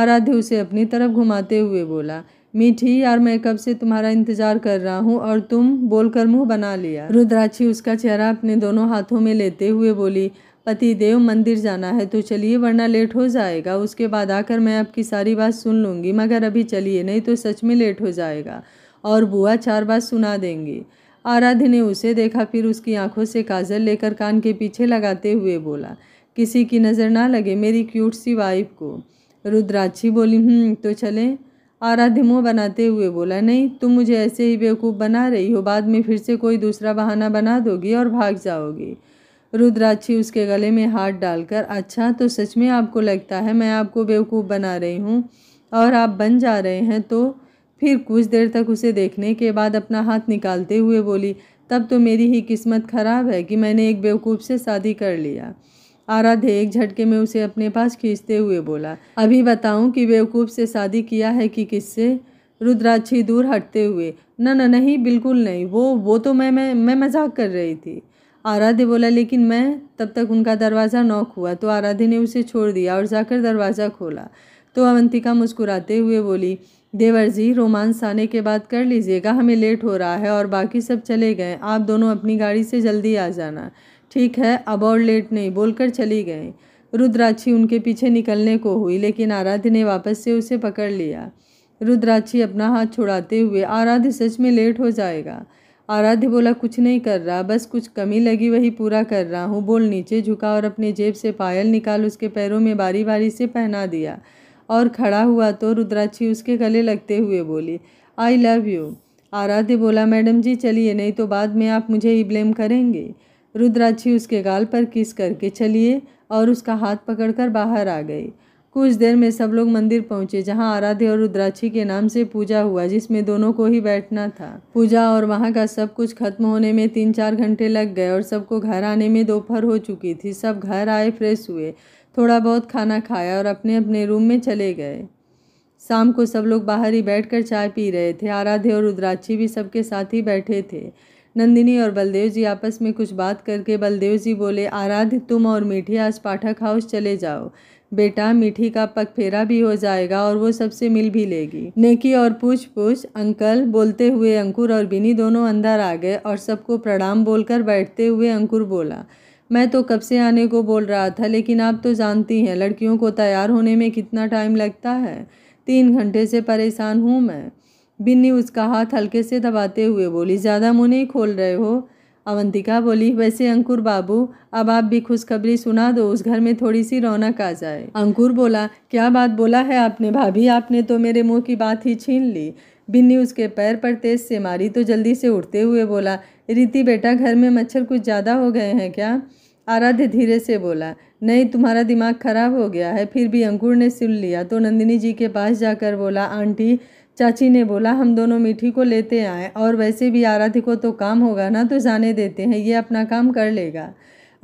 आराध्य उसे अपनी तरफ घुमाते हुए बोला मीठी यार मैं कब से तुम्हारा इंतज़ार कर रहा हूँ और तुम बोलकर मुंह बना लिया रुद्राक्षी उसका चेहरा अपने दोनों हाथों में लेते हुए बोली देव मंदिर जाना है तो चलिए वरना लेट हो जाएगा उसके बाद आकर मैं आपकी सारी बात सुन लूँगी मगर अभी चलिए नहीं तो सच में लेट हो जाएगा और बुआ चार बात सुना देंगी आराध्य ने उसे देखा फिर उसकी आंखों से काजल लेकर कान के पीछे लगाते हुए बोला किसी की नज़र ना लगे मेरी क्यूट सी वाइफ को रुद्राक्षी बोली हम्म, तो चलें आराध्य मुँह बनाते हुए बोला नहीं तुम मुझे ऐसे ही बेवकूफ़ बना रही हो बाद में फिर से कोई दूसरा बहाना बना दोगी और भाग जाओगी रुद्राक्षी उसके गले में हाथ डालकर अच्छा तो सच में आपको लगता है मैं आपको बेवकूफ़ बना रही हूँ और आप बन जा रहे हैं तो फिर कुछ देर तक उसे देखने के बाद अपना हाथ निकालते हुए बोली तब तो मेरी ही किस्मत खराब है कि मैंने एक बेवकूफ़ से शादी कर लिया आराध्य एक झटके में उसे अपने पास खींचते हुए बोला अभी बताऊं कि बेवकूफ़ से शादी किया है कि किससे रुद्राक्षी दूर हटते हुए न न नहीं बिल्कुल नहीं वो वो तो मैं मैं मैं मजाक कर रही थी आराध्य बोला लेकिन मैं तब तक उनका दरवाज़ा नॉक हुआ तो आराध्य ने उसे छोड़ दिया और जाकर दरवाज़ा खोला तो अवंतिका मुस्कुराते हुए बोली देवर जी रोमांस आने के बाद कर लीजिएगा हमें लेट हो रहा है और बाकी सब चले गए आप दोनों अपनी गाड़ी से जल्दी आ जाना ठीक है अब और लेट नहीं बोलकर चली गए रुद्राक्षी उनके पीछे निकलने को हुई लेकिन आराध्य ने वापस से उसे पकड़ लिया रुद्राक्षी अपना हाथ छुड़ाते हुए आराध्य सच में लेट हो जाएगा आराध्य बोला कुछ नहीं कर रहा बस कुछ कमी लगी वही पूरा कर रहा हूँ बोल नीचे झुका और अपने जेब से पायल निकाल उसके पैरों में बारी बारी से पहना दिया और खड़ा हुआ तो रुद्राक्षी उसके गले लगते हुए बोली आई लव यू आराध्य बोला मैडम जी चलिए नहीं तो बाद में आप मुझे ही ब्लेम करेंगे रुद्राक्षी उसके गाल पर किस करके चलिए और उसका हाथ पकड़कर बाहर आ गई कुछ देर में सब लोग मंदिर पहुंचे जहां आराध्य और रुद्राक्षी के नाम से पूजा हुआ जिसमें दोनों को ही बैठना था पूजा और वहां का सब कुछ खत्म होने में तीन चार घंटे लग गए और सबको घर आने में दोपहर हो चुकी थी सब घर आए फ्रेश हुए थोड़ा बहुत खाना खाया और अपने अपने रूम में चले गए शाम को सब लोग बाहर ही बैठ चाय पी रहे थे आराध्य और रुद्राक्षी भी सबके साथ ही बैठे थे नंदिनी और बलदेव जी आपस में कुछ बात करके बलदेव जी बोले आराध्य तुम और मीठी आज पाठक हाउस चले जाओ बेटा मीठी का पगफेरा भी हो जाएगा और वो सबसे मिल भी लेगी नेकी और पूछ पूछ अंकल बोलते हुए अंकुर और बिनी दोनों अंदर आ गए और सबको प्रणाम बोलकर बैठते हुए अंकुर बोला मैं तो कब से आने को बोल रहा था लेकिन आप तो जानती हैं लड़कियों को तैयार होने में कितना टाइम लगता है तीन घंटे से परेशान हूँ मैं बिन्नी उसका हाथ हल्के से दबाते हुए बोली ज़्यादा मुँह नहीं खोल रहे हो अवंतिका बोली वैसे अंकुर बाबू अब आप भी खुशखबरी सुना दो उस घर में थोड़ी सी रौनक आ जाए अंकुर बोला क्या बात बोला है आपने भाभी आपने तो मेरे मुंह की बात ही छीन ली बिन्नी उसके पैर पर तेज से मारी तो जल्दी से उठते हुए बोला रीति बेटा घर में मच्छर कुछ ज़्यादा हो गए हैं क्या आराध्य धीरे से बोला नहीं तुम्हारा दिमाग खराब हो गया है फिर भी अंकुर ने सुन लिया तो नंदिनी जी के पास जाकर बोला आंटी चाची ने बोला हम दोनों मीठी को लेते आए और वैसे भी आराध्य को तो काम होगा ना तो जाने देते हैं ये अपना काम कर लेगा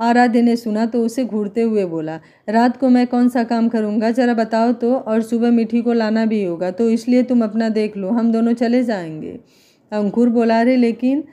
आराध्य ने सुना तो उसे घूरते हुए बोला रात को मैं कौन सा काम करूँगा जरा बताओ तो और सुबह मीठी को लाना भी होगा तो इसलिए तुम अपना देख लो हम दोनों चले जाएंगे अंकुर बोला रहे लेकिन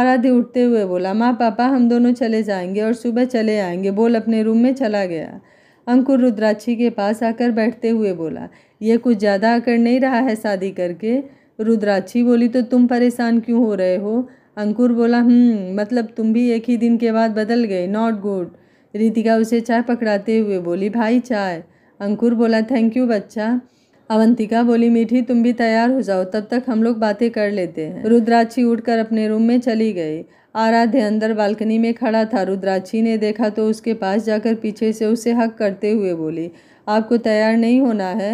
आराध्य उठते हुए बोला माँ पापा हम दोनों चले जाएंगे और सुबह चले आएंगे बोल अपने रूम में चला गया अंकुर रुद्राक्षी के पास आकर बैठते हुए बोला यह कुछ ज़्यादा आकर नहीं रहा है शादी करके रुद्राक्षी बोली तो तुम परेशान क्यों हो रहे हो अंकुर बोला हम्म, मतलब तुम भी एक ही दिन के बाद बदल गए नॉट गुड रितिका उसे चाय पकड़ाते हुए बोली भाई चाय अंकुर बोला थैंक यू बच्चा अवंतिका बोली मीठी तुम भी तैयार हो जाओ तब तक हम लोग बातें कर लेते हैं रुद्राक्षी उठकर अपने रूम में चली गई आराध्य अंदर बालकनी में खड़ा था रुद्राक्षी ने देखा तो उसके पास जाकर पीछे से उसे हक करते हुए बोली आपको तैयार नहीं होना है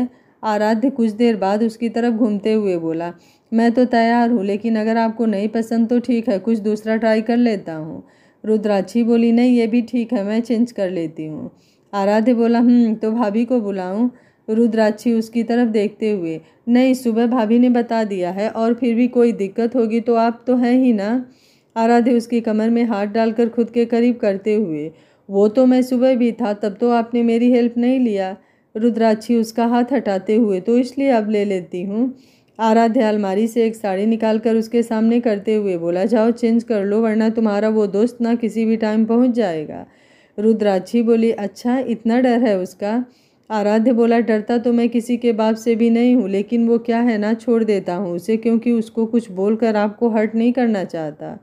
आराध्य कुछ देर बाद उसकी तरफ घूमते हुए बोला मैं तो तैयार हूँ लेकिन अगर आपको नहीं पसंद तो ठीक है कुछ दूसरा ट्राई कर लेता हूँ रुद्राक्षी बोली नहीं ये भी ठीक है मैं चेंज कर लेती हूँ आराध्य बोला हम्म, तो भाभी को बुलाऊँ रुद्राक्षी उसकी तरफ देखते हुए नहीं सुबह भाभी ने बता दिया है और फिर भी कोई दिक्कत होगी तो आप तो हैं ही ना आराध्य उसकी कमर में हाथ डालकर खुद के करीब करते हुए वो तो मैं सुबह भी था तब तो आपने मेरी हेल्प नहीं लिया रुद्राक्षी उसका हाथ हटाते हुए तो इसलिए अब ले लेती हूँ आराध्य अलमारी से एक साड़ी निकाल कर उसके सामने करते हुए बोला जाओ चेंज कर लो वरना तुम्हारा वो दोस्त ना किसी भी टाइम पहुँच जाएगा रुद्राक्षी बोली अच्छा इतना डर है उसका आराध्य बोला डरता तो मैं किसी के बाप से भी नहीं हूँ लेकिन वो क्या है ना छोड़ देता हूँ उसे क्योंकि उसको कुछ बोलकर आपको हर्ट नहीं करना चाहता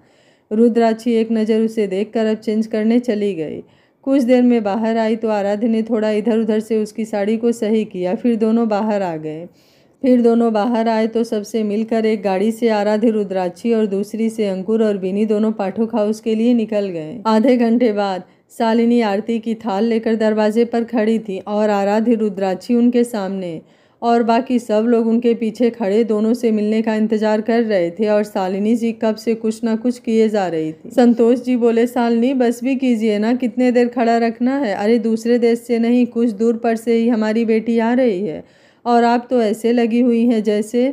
रुद्राक्षी एक नज़र उसे देखकर अब चेंज करने चली गई कुछ देर में बाहर आई तो आराध्य ने थोड़ा इधर उधर से उसकी साड़ी को सही किया फिर दोनों बाहर आ गए फिर दोनों बाहर आए तो सबसे मिलकर एक गाड़ी से आराध्य रुद्राक्षी और दूसरी से अंकुर और बिनी दोनों पाठक हाउस के लिए निकल गए आधे घंटे बाद शालिनी आरती की थाल लेकर दरवाजे पर खड़ी थी और आराध्य रुद्राक्षी उनके सामने और बाकी सब लोग उनके पीछे खड़े दोनों से मिलने का इंतजार कर रहे थे और सालिनी जी कब से कुछ ना कुछ किए जा रही थी संतोष जी बोले सालिनी बस भी कीजिए ना कितने देर खड़ा रखना है अरे दूसरे देश से नहीं कुछ दूर पर से ही हमारी बेटी आ रही है और आप तो ऐसे लगी हुई हैं जैसे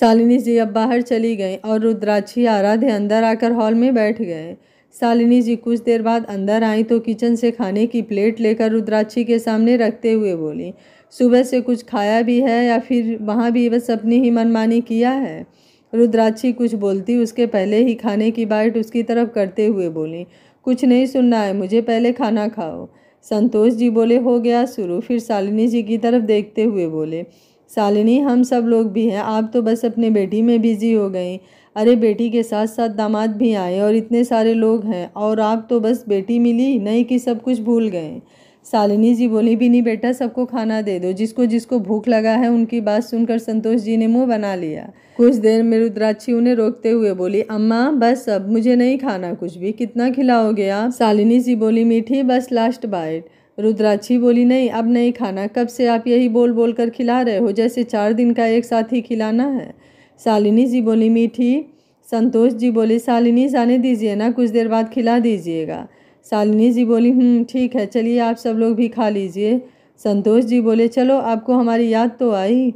सालिनी जी अब बाहर चली गई और रुद्राक्षी आराध्य अंदर आकर हॉल में बैठ गए सालिनी जी कुछ देर बाद अंदर आई तो किचन से खाने की प्लेट लेकर रुद्राक्षी के सामने रखते हुए बोली सुबह से कुछ खाया भी है या फिर वहाँ भी बस अपनी ही मनमानी किया है रुद्राक्षी कुछ बोलती उसके पहले ही खाने की बाइट उसकी तरफ करते हुए बोली कुछ नहीं सुनना है मुझे पहले खाना खाओ संतोष जी बोले हो गया शुरू फिर शालिनी जी की तरफ देखते हुए बोले शालिनी हम सब लोग भी हैं आप तो बस अपने बेटी में बिजी हो गई अरे बेटी के साथ साथ दामाद भी आए और इतने सारे लोग हैं और आप तो बस बेटी मिली नहीं कि सब कुछ भूल गए शालिनी जी बोली भी नहीं बेटा सबको खाना दे दो जिसको जिसको भूख लगा है उनकी बात सुनकर संतोष जी ने मुंह बना लिया कुछ देर में रुद्राक्षी उन्हें रोकते हुए बोली अम्मा बस अब मुझे नहीं खाना कुछ भी कितना खिलाओगे आप शालिनी जी बोली मीठी बस लास्ट बाइट रुद्राक्षी बोली नहीं अब नहीं खाना कब से आप यही बोल बोल कर खिला रहे हो जैसे चार दिन का एक साथ ही खिलाना है शालिनी जी बोली मीठी संतोष जी बोले शालिनी जाने दीजिए ना कुछ देर बाद खिला दीजिएगा शालिनी जी बोली हम्म, ठीक है चलिए आप सब लोग भी खा लीजिए संतोष जी बोले चलो आपको हमारी याद तो आई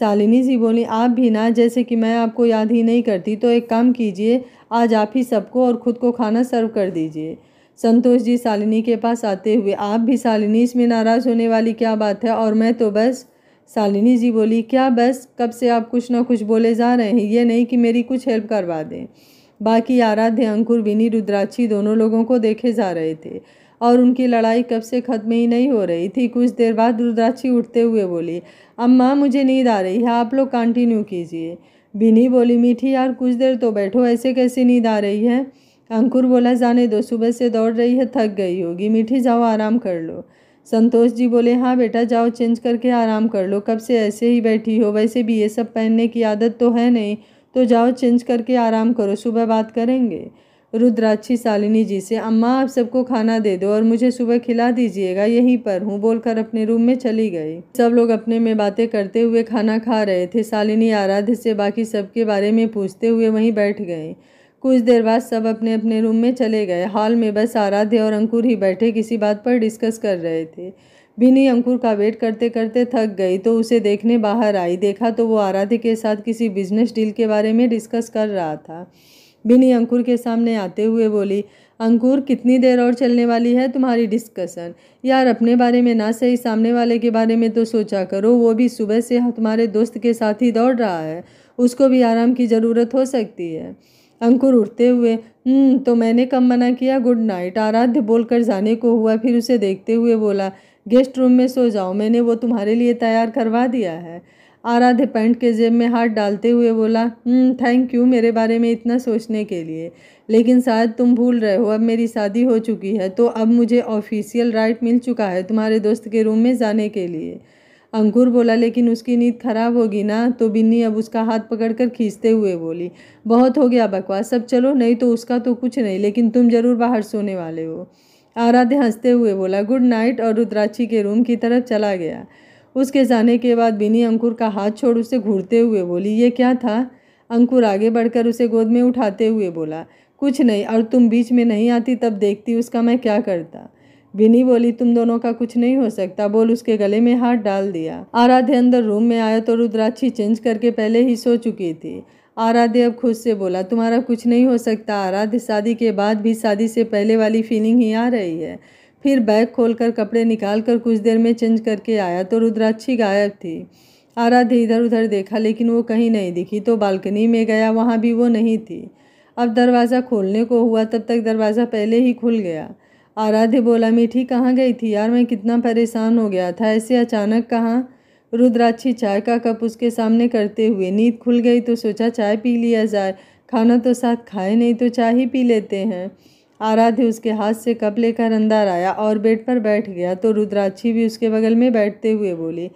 शालिनी जी बोली आप भी ना जैसे कि मैं आपको याद ही नहीं करती तो एक काम कीजिए आज आप ही सबको और ख़ुद को खाना सर्व कर दीजिए संतोष जी शालिनी के पास आते हुए आप भी शालिनी इसमें नाराज़ होने वाली क्या बात है और मैं तो बस शालिनी जी बोली क्या बस कब से आप कुछ ना कुछ बोले जा रहे हैं ये नहीं कि मेरी कुछ हेल्प करवा दें बाकी आराध्य अंकुर विनी रुद्राक्षी दोनों लोगों को देखे जा रहे थे और उनकी लड़ाई कब से ख़त्म ही नहीं हो रही थी कुछ देर बाद रुद्राक्षी उठते हुए बोली अम्मा मुझे नींद आ रही है आप लोग कंटिन्यू कीजिए बिनी बोली मीठी यार कुछ देर तो बैठो ऐसे कैसे नींद आ रही है अंकुर बोला जाने दो सुबह से दौड़ रही है थक गई होगी मीठी जाओ आराम कर लो संतोष जी बोले हाँ बेटा जाओ चेंज करके आराम कर लो कब से ऐसे ही बैठी हो वैसे भी ये सब पहनने की आदत तो है नहीं तो जाओ चेंज करके आराम करो सुबह बात करेंगे रुद्राक्षी शालिनी जी से अम्मा आप सबको खाना दे दो और मुझे सुबह खिला दीजिएगा यहीं पर हूँ बोलकर अपने रूम में चली गई सब लोग अपने में बातें करते हुए खाना खा रहे थे शालिनी आराध्य से बाकी सबके बारे में पूछते हुए वहीं बैठ गए कुछ देर बाद सब अपने अपने रूम में चले गए हॉल में बस आराध्य और अंकुर ही बैठे किसी बात पर डिस्कस कर रहे थे बिनी अंकुर का वेट करते करते थक गई तो उसे देखने बाहर आई देखा तो वो आराध्य के साथ किसी बिजनेस डील के बारे में डिस्कस कर रहा था बिनी अंकुर के सामने आते हुए बोली अंकुर कितनी देर और चलने वाली है तुम्हारी डिस्कशन यार अपने बारे में ना सही सामने वाले के बारे में तो सोचा करो वो भी सुबह से तुम्हारे दोस्त के साथ ही दौड़ रहा है उसको भी आराम की ज़रूरत हो सकती है अंकुर उठते हुए हम्म, तो मैंने कब मना किया गुड नाइट आराध्य बोलकर जाने को हुआ फिर उसे देखते हुए बोला गेस्ट रूम में सो जाओ मैंने वो तुम्हारे लिए तैयार करवा दिया है आराध्य पैंट के जेब में हाथ डालते हुए बोला थैंक हम्म, यू मेरे बारे में इतना सोचने के लिए लेकिन शायद तुम भूल रहे हो अब मेरी शादी हो चुकी है तो अब मुझे ऑफिशियल राइट मिल चुका है तुम्हारे दोस्त के रूम में जाने के लिए अंकुर बोला लेकिन उसकी नींद खराब होगी ना तो बिन्नी अब उसका हाथ पकड़कर खींचते हुए बोली बहुत हो गया बकवास सब चलो नहीं तो उसका तो कुछ नहीं लेकिन तुम ज़रूर बाहर सोने वाले हो आराध्य हंसते हुए बोला गुड नाइट और रुद्राक्षी के रूम की तरफ चला गया उसके जाने के बाद बिनी अंकुर का हाथ छोड़ उसे घूरते हुए बोली ये क्या था अंकुर आगे बढ़कर उसे गोद में उठाते हुए बोला कुछ नहीं और तुम बीच में नहीं आती तब देखती उसका मैं क्या करता बिनी बोली तुम दोनों का कुछ नहीं हो सकता बोल उसके गले में हाथ डाल दिया आराध्य अंदर रूम में आया तो रुद्राक्षी चेंज करके पहले ही सो चुकी थी आराध्य अब खुद से बोला तुम्हारा कुछ नहीं हो सकता आराध्य शादी के बाद भी शादी से पहले वाली फीलिंग ही आ रही है फिर बैग खोलकर कपड़े निकाल कर कुछ देर में चेंज करके आया तो रुद्राक्षी गायब थी आराध्य इधर उधर देखा लेकिन वो कहीं नहीं दिखी तो बालकनी में गया वहाँ भी वो नहीं थी अब दरवाज़ा खोलने को हुआ तब तक दरवाज़ा पहले ही खुल गया आराध्य बोला मीठी कहाँ गई थी यार मैं कितना परेशान हो गया था ऐसे अचानक कहाँ रुद्राक्षी चाय का कप उसके सामने करते हुए नींद खुल गई तो सोचा चाय पी लिया जाए खाना तो साथ खाए नहीं तो चाय ही पी लेते हैं आराध्य उसके हाथ से कप लेकर अंदर आया और बेड पर बैठ गया तो रुद्राक्षी भी उसके बगल में बैठते हुए बोली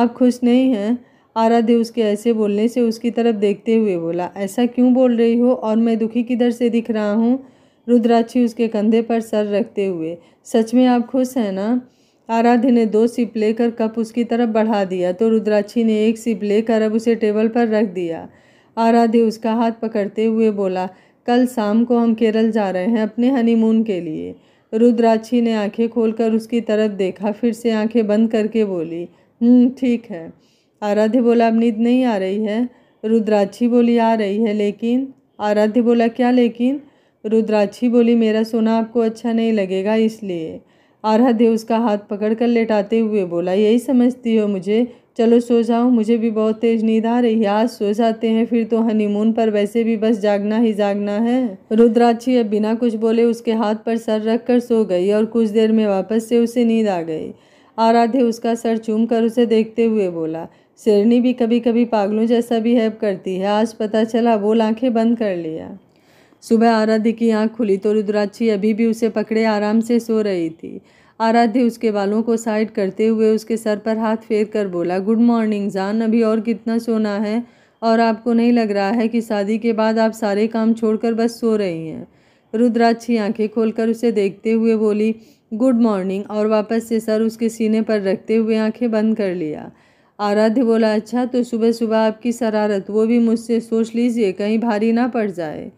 आप खुश नहीं हैं आराध्य उसके ऐसे बोलने से उसकी तरफ देखते हुए बोला ऐसा क्यों बोल रही हो और मैं दुखी किधर से दिख रहा हूँ रुद्राक्षी उसके कंधे पर सर रखते हुए सच में आप खुश हैं ना आराध्य ने दो सिप लेकर कप उसकी तरफ बढ़ा दिया तो रुद्राक्षी ने एक सिप लेकर अब उसे टेबल पर रख दिया आराध्य उसका हाथ पकड़ते हुए बोला कल शाम को हम केरल जा रहे हैं अपने हनीमून के लिए रुद्राक्षी ने आंखें खोलकर उसकी तरफ देखा फिर से आंखें बंद करके बोली हम्म, ठीक है आराध्य बोला अब नींद नहीं आ रही है रुद्राक्षी बोली आ रही है लेकिन आराध्य बोला क्या लेकिन रुद्राक्षी बोली मेरा सोना आपको अच्छा नहीं लगेगा इसलिए आरहा देव उसका हाथ पकड़ कर लेटाते हुए बोला यही समझती हो मुझे चलो सो जाओ मुझे भी बहुत तेज नींद आ रही है आज सो जाते हैं फिर तो हनीमून पर वैसे भी बस जागना ही जागना है रुद्राक्षी अब बिना कुछ बोले उसके हाथ पर सर रख कर सो गई और कुछ देर में वापस से उसे नींद आ गई आराध्य उसका सर चूम कर उसे देखते हुए बोला शेरनी भी कभी कभी पागलों जैसा भी बिहेव करती है आज पता चला बोल आँखें बंद कर लिया सुबह आराध्य की आंख खुली तो रुद्राक्षी अभी भी उसे पकड़े आराम से सो रही थी आराध्य उसके बालों को साइड करते हुए उसके सर पर हाथ फेर कर बोला गुड मॉर्निंग जान अभी और कितना सोना है और आपको नहीं लग रहा है कि शादी के बाद आप सारे काम छोड़कर बस सो रही हैं रुद्राक्षी आंखें खोलकर उसे देखते हुए बोली गुड मॉर्निंग और वापस से सर उसके सीने पर रखते हुए आंखें बंद कर लिया आराध्य बोला अच्छा तो सुबह सुबह आपकी शरारत वो भी मुझसे सोच लीजिए कहीं भारी ना पड़ जाए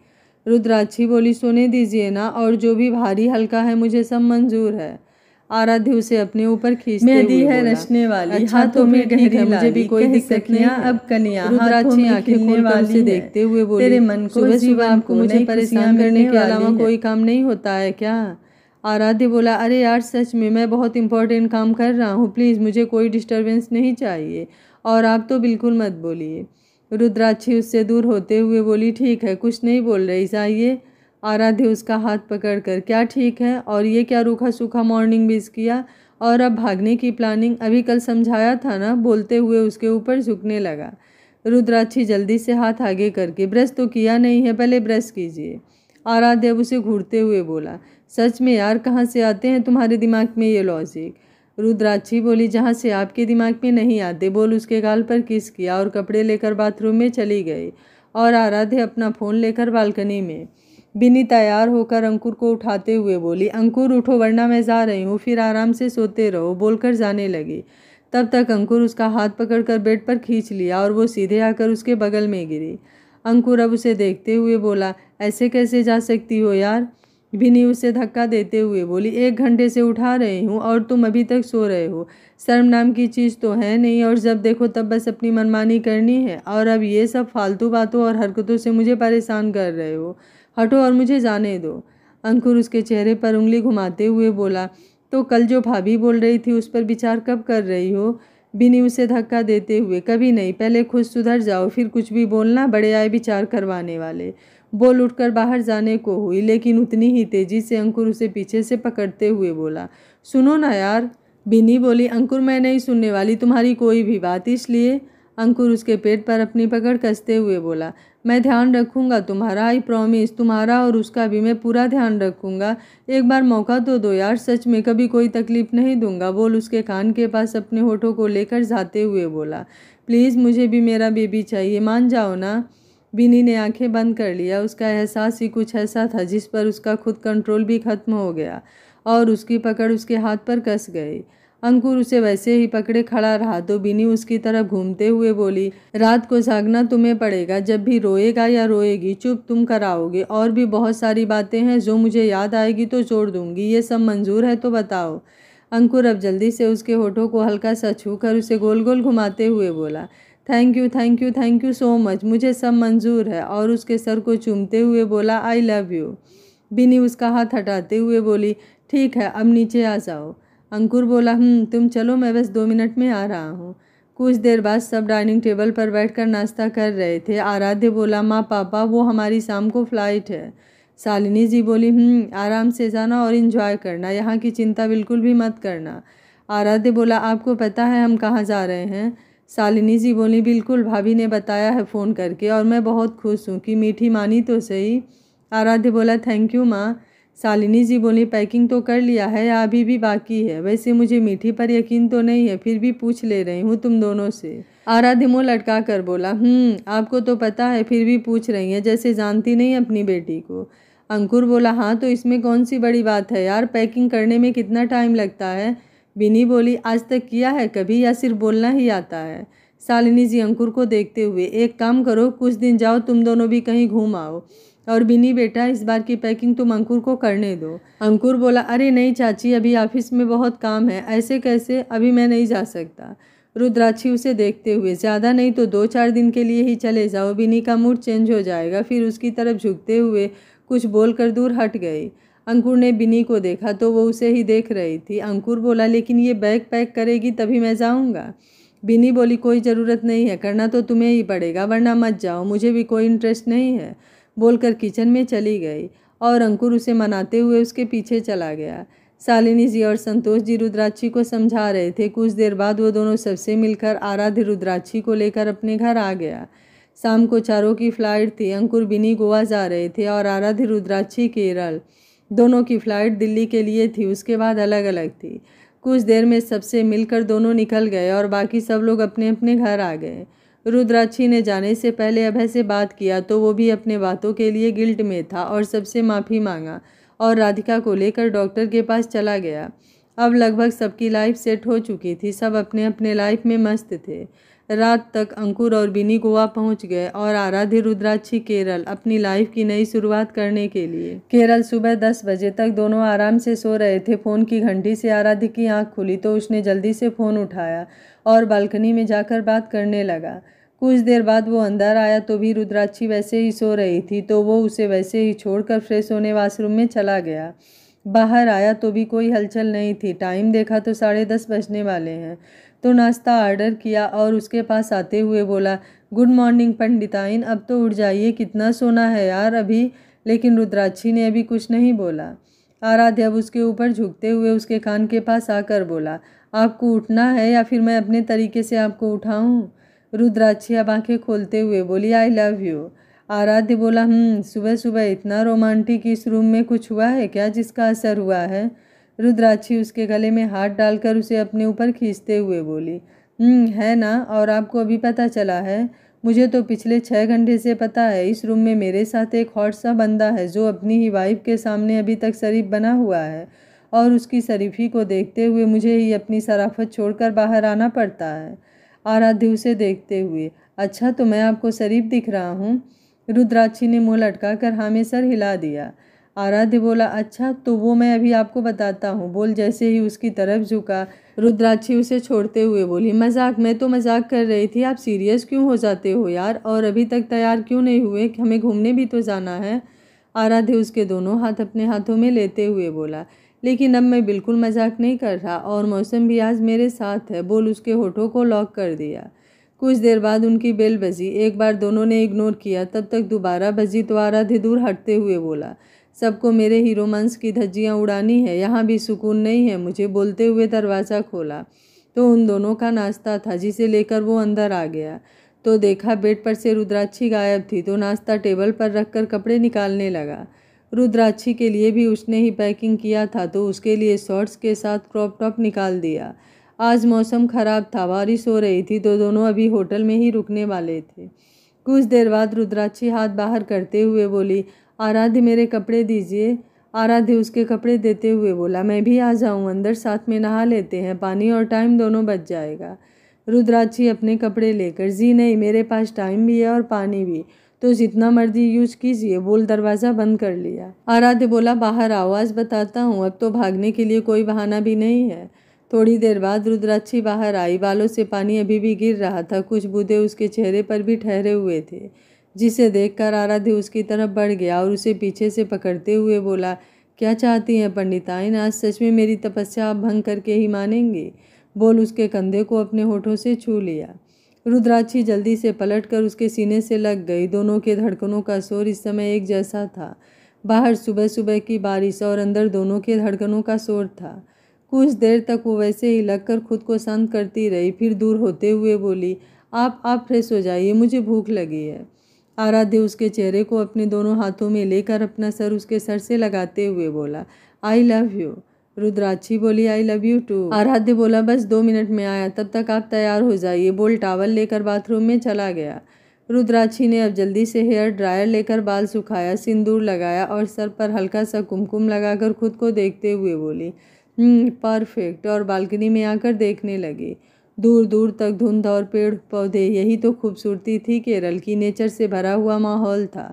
रुद्राक्षी बोली सोने दीजिए ना और जो भी भारी हल्का है मुझे सब मंजूर है आराध्य उसे अपने ऊपर खींच मेहंदी है रचने वाली अच्छा हाथों तो में गहरी मुझे भी कोई दिक्कत नहीं है अब कनिया रुद्राक्षी आंखें खोल वाले देखते हुए बोले तेरे मन को सुबह सुबह आपको मुझे परेशान करने के अलावा कोई काम नहीं होता है क्या आराध्य बोला अरे यार सच में मैं बहुत इंपॉर्टेंट काम कर रहा हूँ प्लीज़ मुझे कोई डिस्टर्बेंस नहीं चाहिए और आप तो बिल्कुल मत बोलिए रुद्राक्षी उससे दूर होते हुए बोली ठीक है कुछ नहीं बोल रही जाइए आराध्य उसका हाथ पकड़ कर क्या ठीक है और ये क्या रूखा सूखा मॉर्निंग मिस किया और अब भागने की प्लानिंग अभी कल समझाया था ना बोलते हुए उसके ऊपर झुकने लगा रुद्राक्षी जल्दी से हाथ आगे करके ब्रश तो किया नहीं है पहले ब्रश कीजिए आराध्य उसे घूरते हुए बोला सच में यार कहाँ से आते हैं तुम्हारे दिमाग में ये लॉजिक रुद्राक्षी बोली जहाँ से आपके दिमाग में नहीं आते बोल उसके गाल पर किस किया और कपड़े लेकर बाथरूम में चली गई और आराध्य अपना फ़ोन लेकर बालकनी में बिनी तैयार होकर अंकुर को उठाते हुए बोली अंकुर उठो वरना मैं जा रही हूँ फिर आराम से सोते रहो बोलकर जाने लगी तब तक अंकुर उसका हाथ पकड़कर बेड पर खींच लिया और वो सीधे आकर उसके बगल में गिरी अंकुर अब उसे देखते हुए बोला ऐसे कैसे जा सकती हो यार भी उसे धक्का देते हुए बोली एक घंटे से उठा रही हूँ और तुम अभी तक सो रहे हो शर्म नाम की चीज़ तो है नहीं और जब देखो तब बस अपनी मनमानी करनी है और अब ये सब फालतू बातों और हरकतों से मुझे परेशान कर रहे हो हटो और मुझे जाने दो अंकुर उसके चेहरे पर उंगली घुमाते हुए बोला तो कल जो भाभी बोल रही थी उस पर विचार कब कर रही हो बिनी उसे धक्का देते हुए कभी नहीं पहले खुद सुधर जाओ फिर कुछ भी बोलना बड़े आए विचार करवाने वाले बोल उठकर बाहर जाने को हुई लेकिन उतनी ही तेज़ी से अंकुर उसे पीछे से पकड़ते हुए बोला सुनो ना यार बिनी बोली अंकुर मैं नहीं सुनने वाली तुम्हारी कोई भी बात इसलिए अंकुर उसके पेट पर अपनी पकड़ कसते हुए बोला मैं ध्यान रखूंगा तुम्हारा आई प्रॉमिस तुम्हारा और उसका भी मैं पूरा ध्यान रखूंगा एक बार मौका तो दो यार सच में कभी कोई तकलीफ़ नहीं दूंगा बोल उसके कान के पास अपने होठों को लेकर जाते हुए बोला प्लीज़ मुझे भी मेरा बेबी चाहिए मान जाओ ना बिनी ने आंखें बंद कर लिया उसका एहसास ही कुछ ऐसा था जिस पर उसका खुद कंट्रोल भी खत्म हो गया और उसकी पकड़ उसके हाथ पर कस गई अंकुर उसे वैसे ही पकड़े खड़ा रहा तो बिनी उसकी तरफ घूमते हुए बोली रात को जागना तुम्हें पड़ेगा जब भी रोएगा या रोएगी चुप तुम कराओगे और भी बहुत सारी बातें हैं जो मुझे याद आएगी तो जोड़ दूंगी ये सब मंजूर है तो बताओ अंकुर अब जल्दी से उसके होठों को हल्का सा छू कर उसे गोल गोल घुमाते हुए बोला thank you thank you thank you so much मुझे सब मंजूर है और उसके सर को चूमते हुए बोला आई लव यू बिनी उसका हाथ हटाते हुए बोली ठीक है अब नीचे आ जाओ अंकुर बोला हम हम्म, तुम चलो मैं बस दो मिनट में आ रहा हूँ कुछ देर बाद सब डाइनिंग टेबल पर बैठकर नाश्ता कर रहे थे आराध्य बोला माँ पापा वो हमारी शाम को फ़्लाइट है शालिनी जी बोली हम्म, आराम से जाना और इन्जॉय करना यहाँ की चिंता बिल्कुल भी मत करना आराध्य बोला आपको पता है हम कहाँ जा रहे हैं शालिनी जी बोली बिल्कुल भाभी ने बताया है फ़ोन करके और मैं बहुत खुश हूँ कि मीठी मानी तो सही आराध्य बोला थैंक यू माँ शालिनी जी बोली पैकिंग तो कर लिया है या अभी भी बाकी है वैसे मुझे मीठी पर यकीन तो नहीं है फिर भी पूछ ले रही हूँ तुम दोनों से आराध्य मोह लटका कर बोला हम्म, आपको तो पता है फिर भी पूछ रही है जैसे जानती नहीं अपनी बेटी को अंकुर बोला हाँ तो इसमें कौन सी बड़ी बात है यार पैकिंग करने में कितना टाइम लगता है बिनी बोली आज तक किया है कभी या सिर्फ बोलना ही आता है शालिनी जी अंकुर को देखते हुए एक काम करो कुछ दिन जाओ तुम दोनों भी कहीं घूम आओ और बिनी बेटा इस बार की पैकिंग तुम अंकुर को करने दो अंकुर बोला अरे नहीं चाची अभी ऑफिस में बहुत काम है ऐसे कैसे अभी मैं नहीं जा सकता रुद्राक्षी उसे देखते हुए ज़्यादा नहीं तो दो चार दिन के लिए ही चले जाओ बिनी का मूड चेंज हो जाएगा फिर उसकी तरफ झुकते हुए कुछ बोलकर दूर हट गई अंकुर ने बिनी को देखा तो वो उसे ही देख रही थी अंकुर बोला लेकिन ये बैग पैक करेगी तभी मैं जाऊँगा बिनी बोली कोई ज़रूरत नहीं है करना तो तुम्हें ही पड़ेगा वरना मत जाओ मुझे भी कोई इंटरेस्ट नहीं है बोलकर किचन में चली गई और अंकुर उसे मनाते हुए उसके पीछे चला गया सालिनी जी और संतोष जी रुद्राक्षी को समझा रहे थे कुछ देर बाद वो दोनों सबसे मिलकर आराध्य रुद्राक्षी को लेकर अपने घर आ गया शाम को चारों की फ्लाइट थी अंकुर बिनी गोवा जा रहे थे और आराध्य रुद्राक्षी केरल दोनों की फ़्लाइट दिल्ली के लिए थी उसके बाद अलग अलग थी कुछ देर में सबसे मिलकर दोनों निकल गए और बाकी सब लोग अपने अपने घर आ गए रुद्राक्षी ने जाने से पहले अभय से बात किया तो वो भी अपने बातों के लिए गिल्ट में था और सबसे माफ़ी मांगा और राधिका को लेकर डॉक्टर के पास चला गया अब लगभग सबकी लाइफ सेट हो चुकी थी सब अपने अपने लाइफ में मस्त थे रात तक अंकुर और बिनी गोवा पहुंच गए और आराध्य रुद्राक्षी केरल अपनी लाइफ की नई शुरुआत करने के लिए केरल सुबह दस बजे तक दोनों आराम से सो रहे थे फ़ोन की घंटी से आराध्य की आँख खुली तो उसने जल्दी से फ़ोन उठाया और बालकनी में जाकर बात करने लगा कुछ देर बाद वो अंदर आया तो भी रुद्राक्षी वैसे ही सो रही थी तो वो उसे वैसे ही छोड़कर फ्रेश होने वाशरूम में चला गया बाहर आया तो भी कोई हलचल नहीं थी टाइम देखा तो साढ़े दस बजने वाले हैं तो नाश्ता ऑर्डर किया और उसके पास आते हुए बोला गुड मॉर्निंग पंडिताइन अब तो उठ जाइए कितना सोना है यार अभी लेकिन रुद्राक्षी ने अभी कुछ नहीं बोला आराध्य अब उसके ऊपर झुकते हुए उसके कान के पास आकर बोला आपको उठना है या फिर मैं अपने तरीके से आपको उठाऊँ रुद्राक्षी अब आँखें खोलते हुए बोली आई लव यू आराध्य बोला हम्म, सुबह सुबह इतना रोमांटिक इस रूम में कुछ हुआ है क्या जिसका असर हुआ है रुद्राक्षी उसके गले में हाथ डालकर उसे अपने ऊपर खींचते हुए बोली हम्म, है ना और आपको अभी पता चला है मुझे तो पिछले छः घंटे से पता है इस रूम में मेरे साथ एक हॉट सा बंदा है जो अपनी ही वाइफ के सामने अभी तक शरीफ बना हुआ है और उसकी शरीफी को देखते हुए मुझे ही अपनी शराफत छोड़कर बाहर आना पड़ता है आराध्य उसे देखते हुए अच्छा तो मैं आपको शरीफ दिख रहा हूँ रुद्राक्षी ने मुँह लटका कर हमें सर हिला दिया आराध्य बोला अच्छा तो वो मैं अभी आपको बताता हूँ बोल जैसे ही उसकी तरफ झुका रुद्राक्षी उसे छोड़ते हुए बोली मजाक मैं तो मजाक कर रही थी आप सीरियस क्यों हो जाते हो यार और अभी तक तैयार क्यों नहीं हुए हमें घूमने भी तो जाना है आराध्य उसके दोनों हाथ अपने हाथों में लेते हुए बोला लेकिन अब मैं बिल्कुल मजाक नहीं कर रहा और मौसम भी आज मेरे साथ है बोल उसके होठों को लॉक कर दिया कुछ देर बाद उनकी बेल बजी एक बार दोनों ने इग्नोर किया तब तक दोबारा बजी तो आराध्य दूर हटते हुए बोला सबको मेरे ही रोमांस की धज्जियाँ उड़ानी है यहाँ भी सुकून नहीं है मुझे बोलते हुए दरवाज़ा खोला तो उन दोनों का नाश्ता था जिसे लेकर वो अंदर आ गया तो देखा बेड पर से रुद्राक्षी गायब थी तो नाश्ता टेबल पर रख कर कपड़े निकालने लगा रुद्राक्षी के लिए भी उसने ही पैकिंग किया था तो उसके लिए शॉर्ट्स के साथ क्रॉप टॉप निकाल दिया आज मौसम ख़राब था बारिश हो रही थी तो दोनों अभी होटल में ही रुकने वाले थे कुछ देर बाद रुद्राक्षी हाथ बाहर करते हुए बोली आराध्य मेरे कपड़े दीजिए आराध्य उसके कपड़े देते हुए बोला मैं भी आ जाऊँ अंदर साथ में नहा लेते हैं पानी और टाइम दोनों बच जाएगा रुद्राक्षी अपने कपड़े लेकर जी नहीं मेरे पास टाइम भी है और पानी भी तो जितना मर्जी यूज कीजिए बोल दरवाज़ा बंद कर लिया आराध्य बोला बाहर आवाज़ बताता हूँ अब तो भागने के लिए कोई बहाना भी नहीं है थोड़ी देर बाद रुद्राक्षी बाहर आई बालों से पानी अभी भी गिर रहा था कुछ बूंदे उसके चेहरे पर भी ठहरे हुए थे जिसे देखकर आराध्य उसकी तरफ बढ़ गया और उसे पीछे से पकड़ते हुए बोला क्या चाहती हैं पंडिताइन आज सच में मेरी तपस्या आप भंग करके ही मानेंगी बोल उसके कंधे को अपने होठों से छू लिया रुद्राक्षी जल्दी से पलटकर उसके सीने से लग गई दोनों के धड़कनों का शोर इस समय एक जैसा था बाहर सुबह सुबह की बारिश और अंदर दोनों के धड़कनों का शोर था कुछ देर तक वो वैसे ही लगकर खुद को शांत करती रही फिर दूर होते हुए बोली आप आप फ्रेश हो जाइए मुझे भूख लगी है आराध्य उसके चेहरे को अपने दोनों हाथों में लेकर अपना सर उसके सर से लगाते हुए बोला आई लव यू रुद्राक्षी बोली आई लव यू टू आराध्य बोला बस दो मिनट में आया तब तक आप तैयार हो जाइए बोल टावल लेकर बाथरूम में चला गया रुद्राक्षी ने अब जल्दी से हेयर ड्रायर लेकर बाल सुखाया सिंदूर लगाया और सर पर हल्का सा कुमकुम लगाकर खुद को देखते हुए बोली परफेक्ट हम्म, और बालकनी में आकर देखने लगी दूर दूर तक धुंध और पेड़ पौधे यही तो खूबसूरती थी केरल की नेचर से भरा हुआ माहौल था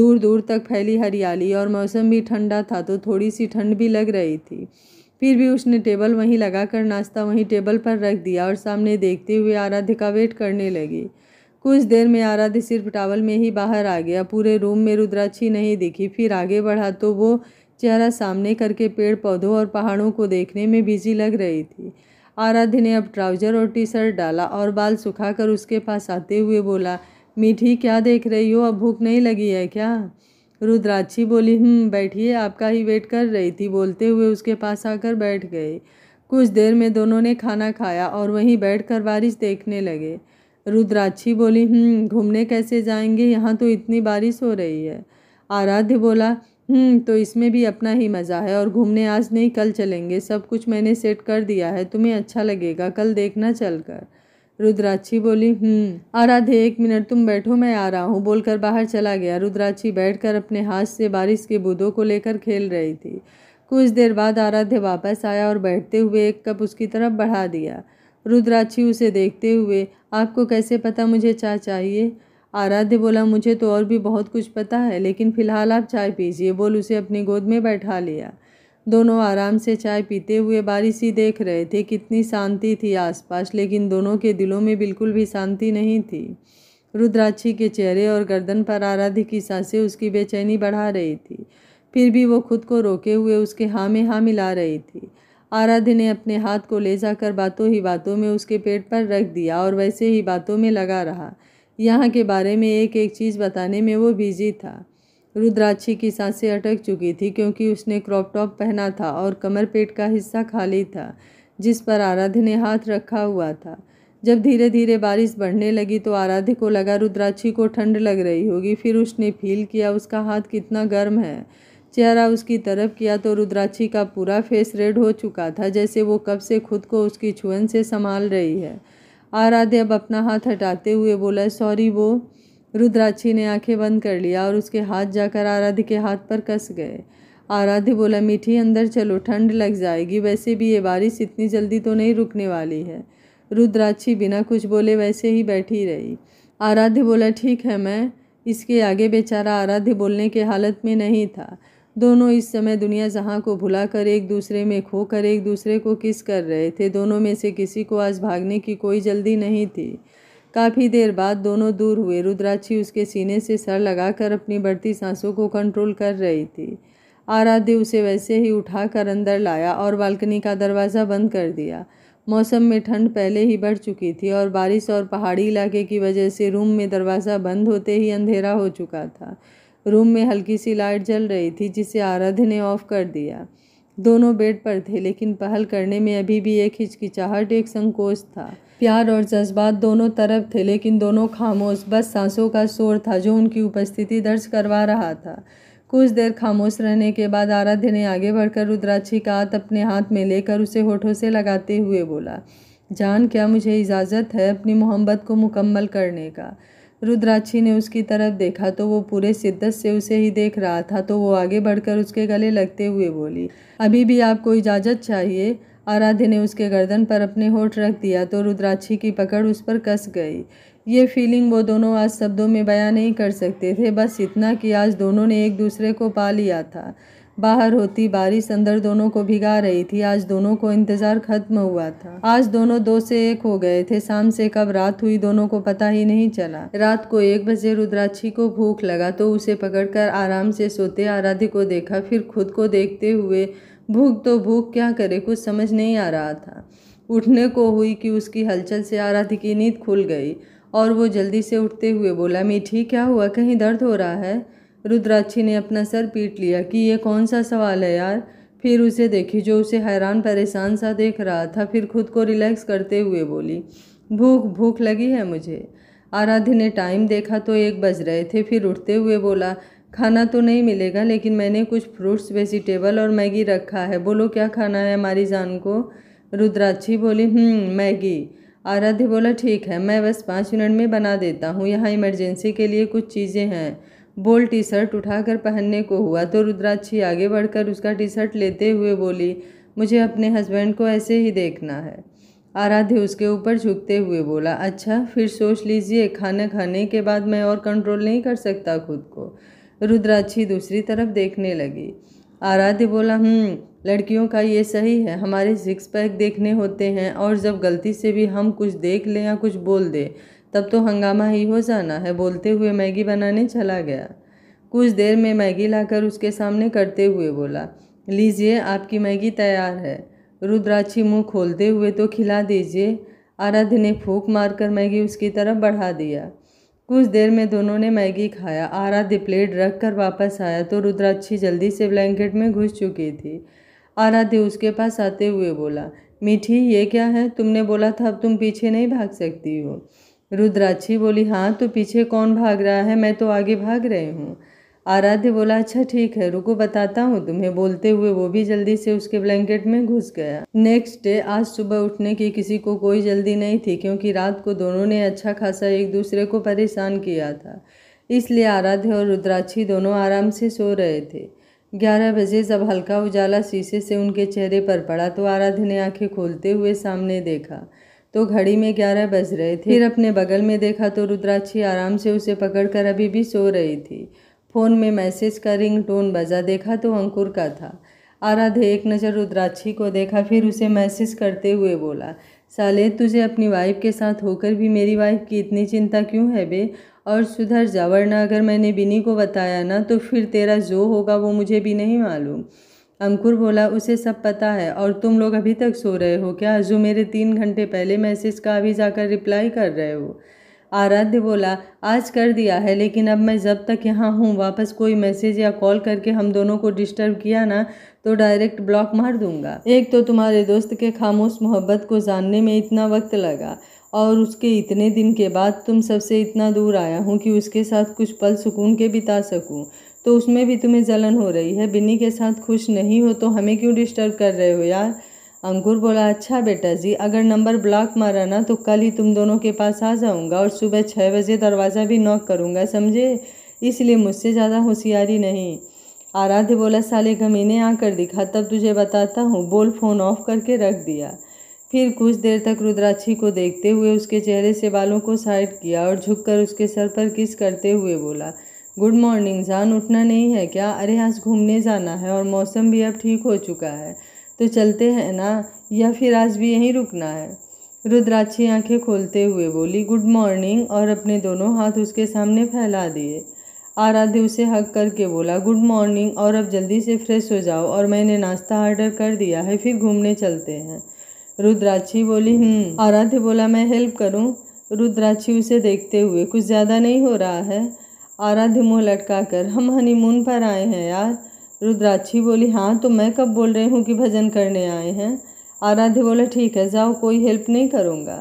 दूर दूर तक फैली हरियाली और मौसम भी ठंडा था तो थोड़ी सी ठंड भी लग रही थी फिर भी उसने टेबल वहीं लगाकर नाश्ता वहीं टेबल पर रख दिया और सामने देखते हुए आराध्य का वेट करने लगी कुछ देर में आराध्य सिर्फ टावल में ही बाहर आ गया पूरे रूम में रुद्राक्षी नहीं दिखी फिर आगे बढ़ा तो वो चेहरा सामने करके पेड़ पौधों और पहाड़ों को देखने में बिजी लग रही थी आराध्य ने अब ट्राउज़र और टी शर्ट डाला और बाल सुखाकर उसके पास आते हुए बोला मीठी क्या देख रही हो अब भूख नहीं लगी है क्या रुद्राक्षी बोली हम हम्म, बैठिए आपका ही वेट कर रही थी बोलते हुए उसके पास आकर बैठ गए कुछ देर में दोनों ने खाना खाया और वहीं बैठ बारिश देखने लगे रुद्राक्षी बोली हम्म, घूमने कैसे जाएंगे यहाँ तो इतनी बारिश हो रही है आराध्य बोला हम्म, तो इसमें भी अपना ही मज़ा है और घूमने आज नहीं कल चलेंगे सब कुछ मैंने सेट कर दिया है तुम्हें अच्छा लगेगा कल देखना चल कर रुद्राक्षी बोली हम्म आराधे एक मिनट तुम बैठो मैं आ रहा हूँ बोलकर बाहर चला गया रुद्राक्षी बैठकर अपने हाथ से बारिश के बूंदों को लेकर खेल रही थी कुछ देर बाद आराध्य वापस आया और बैठते हुए एक कप उसकी तरफ बढ़ा दिया रुद्राक्षी उसे देखते हुए आपको कैसे पता मुझे चाय चाहिए आराध्य बोला मुझे तो और भी बहुत कुछ पता है लेकिन फ़िलहाल आप चाय पीजिए बोल उसे अपनी गोद में बैठा लिया दोनों आराम से चाय पीते हुए बारिश ही देख रहे थे कितनी शांति थी आसपास लेकिन दोनों के दिलों में बिल्कुल भी शांति नहीं थी रुद्राक्षी के चेहरे और गर्दन पर आराध्य की सांसें उसकी बेचैनी बढ़ा रही थी फिर भी वो खुद को रोके हुए उसके हाँ में हाँ मिला रही थी आराध्य ने अपने हाथ को ले जाकर बातों ही बातों में उसके पेट पर रख दिया और वैसे ही बातों में लगा रहा यहाँ के बारे में एक एक चीज़ बताने में वो बिजी था रुद्राक्षी की सांसें अटक चुकी थी क्योंकि उसने क्रॉप टॉप पहना था और कमर पेट का हिस्सा खाली था जिस पर आराध्य ने हाथ रखा हुआ था जब धीरे धीरे बारिश बढ़ने लगी तो आराध्य को लगा रुद्राक्षी को ठंड लग रही होगी फिर उसने फील किया उसका हाथ कितना गर्म है चेहरा उसकी तरफ किया तो रुद्राक्षी का पूरा फेस रेड हो चुका था जैसे वो कब से खुद को उसकी छुअन से संभाल रही है आराध्य अब अपना हाथ हटाते हुए बोला सॉरी वो रुद्राक्षी ने आंखें बंद कर लिया और उसके हाथ जाकर आराध्य के हाथ पर कस गए आराध्य बोला मीठी अंदर चलो ठंड लग जाएगी वैसे भी ये बारिश इतनी जल्दी तो नहीं रुकने वाली है रुद्राक्षी बिना कुछ बोले वैसे ही बैठी रही आराध्य बोला ठीक है मैं इसके आगे बेचारा आराध्य बोलने के हालत में नहीं था दोनों इस समय दुनिया जहाँ को भुला कर एक दूसरे में खो कर एक दूसरे को किस कर रहे थे दोनों में से किसी को आज भागने की कोई जल्दी नहीं थी काफ़ी देर बाद दोनों दूर हुए रुद्राक्षी उसके सीने से सर लगाकर अपनी बढ़ती सांसों को कंट्रोल कर रही थी आराध्य उसे वैसे ही उठाकर अंदर लाया और बालकनी का दरवाज़ा बंद कर दिया मौसम में ठंड पहले ही बढ़ चुकी थी और बारिश और पहाड़ी इलाके की वजह से रूम में दरवाज़ा बंद होते ही अंधेरा हो चुका था रूम में हल्की सी लाइट जल रही थी जिसे आराध्य ने ऑफ कर दिया दोनों बेड पर थे लेकिन पहल करने में अभी भी एक हिचकिचाहट एक संकोच था प्यार और जज्बात दोनों तरफ थे लेकिन दोनों खामोश बस सांसों का शोर था जो उनकी उपस्थिति दर्ज करवा रहा था कुछ देर खामोश रहने के बाद आराध्य ने आगे बढ़कर रुद्राक्षी का हाथ अपने हाथ में लेकर उसे होठों से लगाते हुए बोला जान क्या मुझे इजाज़त है अपनी मोहब्बत को मुकम्मल करने का रुद्राक्षी ने उसकी तरफ देखा तो वो पूरे शिद्दत से उसे ही देख रहा था तो वो आगे बढ़कर उसके गले लगते हुए बोली अभी भी आपको इजाज़त चाहिए आराध्य ने उसके गर्दन पर अपने होठ रख दिया तो रुद्राक्षी की पकड़ उस पर कस गई ये फीलिंग वो दोनों आज शब्दों में बयां नहीं कर सकते थे बस इतना कि आज दोनों ने एक दूसरे को पा लिया था बाहर होती बारिश अंदर दोनों को भिगा रही थी आज दोनों को इंतजार खत्म हुआ था आज दोनों दो से एक हो गए थे शाम से कब रात हुई दोनों को पता ही नहीं चला रात को एक बजे रुद्राक्षी को भूख लगा तो उसे पकड़कर आराम से सोते आराध्य को देखा फिर खुद को देखते हुए भूख तो भूख क्या करे कुछ समझ नहीं आ रहा था उठने को हुई कि उसकी हलचल से आराध्य की नींद खुल गई और वो जल्दी से उठते हुए बोला मीठी क्या हुआ कहीं दर्द हो रहा है रुद्राक्षी ने अपना सर पीट लिया कि ये कौन सा सवाल है यार फिर उसे देखी जो उसे हैरान परेशान सा देख रहा था फिर खुद को रिलैक्स करते हुए बोली भूख भूख लगी है मुझे आराध्य ने टाइम देखा तो एक बज रहे थे फिर उठते हुए बोला खाना तो नहीं मिलेगा लेकिन मैंने कुछ फ्रूट्स वेजिटेबल और मैगी रखा है बोलो क्या खाना है हमारी जान को रुद्राक्षी बोली हम्म, मैगी आराध्य बोला ठीक है मैं बस पाँच मिनट में बना देता हूँ यहाँ इमरजेंसी के लिए कुछ चीज़ें हैं बोल टी शर्ट उठाकर पहनने को हुआ तो रुद्राक्षी आगे बढ़कर उसका टी शर्ट लेते हुए बोली मुझे अपने हस्बैंड को ऐसे ही देखना है आराध्य उसके ऊपर झुकते हुए बोला अच्छा फिर सोच लीजिए खाना खाने के बाद मैं और कंट्रोल नहीं कर सकता खुद को रुद्राक्षी दूसरी तरफ देखने लगी आराध्य बोला हम्म, लड़कियों का ये सही है हमारे सिक्स पैक देखने होते हैं और जब गलती से भी हम कुछ देख लें या कुछ बोल दें तब तो हंगामा ही हो जाना है बोलते हुए मैगी बनाने चला गया कुछ देर में मैगी लाकर उसके सामने करते हुए बोला लीजिए आपकी मैगी तैयार है रुद्राक्षी मुंह खोलते हुए तो खिला दीजिए आराध्य ने फूक मारकर मैगी उसकी तरफ बढ़ा दिया कुछ देर में दोनों ने मैगी खाया आराध्य प्लेट रख कर वापस आया तो रुद्राक्षी जल्दी से ब्लैंकेट में घुस चुकी थी आराध्य उसके पास आते हुए बोला मीठी ये क्या है तुमने बोला था अब तुम पीछे नहीं भाग सकती हो रुद्राक्षी बोली हाँ तो पीछे कौन भाग रहा है मैं तो आगे भाग रहे हूँ आराध्य बोला अच्छा ठीक है रुको बताता हूँ तुम्हें बोलते हुए वो भी जल्दी से उसके ब्लैंकेट में घुस गया नेक्स्ट डे आज सुबह उठने की किसी को कोई जल्दी नहीं थी क्योंकि रात को दोनों ने अच्छा खासा एक दूसरे को परेशान किया था इसलिए आराध्य और रुद्राक्षी दोनों आराम से सो रहे थे ग्यारह बजे जब हल्का उजाला शीशे से उनके चेहरे पर पड़ा तो आराध्य ने आंखें खोलते हुए सामने देखा तो घड़ी में ग्यारह बज रहे थे फिर अपने बगल में देखा तो रुद्राक्षी आराम से उसे पकड़कर अभी भी सो रही थी फ़ोन में मैसेज का रिंग टोन बजा देखा तो अंकुर का था आराधे एक नज़र रुद्राक्षी को देखा फिर उसे मैसेज करते हुए बोला साले तुझे अपनी वाइफ के साथ होकर भी मेरी वाइफ की इतनी चिंता क्यों है बे और सुधर जावरना अगर मैंने बिनी को बताया ना तो फिर तेरा जो होगा वो मुझे भी नहीं मालूम अंकुर बोला उसे सब पता है और तुम लोग अभी तक सो रहे हो क्या जो मेरे तीन घंटे पहले मैसेज का अभी जाकर रिप्लाई कर रहे हो आराध्य बोला आज कर दिया है लेकिन अब मैं जब तक यहाँ हूँ वापस कोई मैसेज या कॉल करके हम दोनों को डिस्टर्ब किया ना तो डायरेक्ट ब्लॉक मार दूंगा एक तो तुम्हारे दोस्त के खामोश मोहब्बत को जानने में इतना वक्त लगा और उसके इतने दिन के बाद तुम सबसे इतना दूर आया हूँ कि उसके साथ कुछ पल सुकून के बिता सकूँ तो उसमें भी तुम्हें जलन हो रही है बिन्नी के साथ खुश नहीं हो तो हमें क्यों डिस्टर्ब कर रहे हो यार अंकुर बोला अच्छा बेटा जी अगर नंबर ब्लॉक मारा ना तो कल ही तुम दोनों के पास आ जाऊंगा और सुबह छः बजे दरवाज़ा भी नॉक करूंगा समझे इसलिए मुझसे ज़्यादा होशियारी नहीं आराध्य बोला साले घमीने आकर दिखा तब तुझे बताता हूँ बोल फ़ोन ऑफ करके रख दिया फिर कुछ देर तक रुद्राक्षी को देखते हुए उसके चेहरे से बालों को साइड किया और झुककर उसके सर पर किस करते हुए बोला गुड मॉर्निंग जान उठना नहीं है क्या अरे आज घूमने जाना है और मौसम भी अब ठीक हो चुका है तो चलते हैं ना या फिर आज भी यहीं रुकना है रुद्राक्षी आंखें खोलते हुए बोली गुड मॉर्निंग और अपने दोनों हाथ उसके सामने फैला दिए आराध्य उसे हक करके बोला गुड मॉर्निंग और अब जल्दी से फ्रेश हो जाओ और मैंने नाश्ता ऑर्डर कर दिया है फिर घूमने चलते हैं रुद्राक्षी बोली हम्म। आराध्य बोला मैं हेल्प करूँ रुद्राक्षी उसे देखते हुए कुछ ज़्यादा नहीं हो रहा है आराध्य मुँह लटका कर हम हनीमून पर आए हैं यार रुद्राक्षी बोली हाँ तो मैं कब बोल रही हूँ कि भजन करने आए हैं आराध्य बोला ठीक है जाओ कोई हेल्प नहीं करूँगा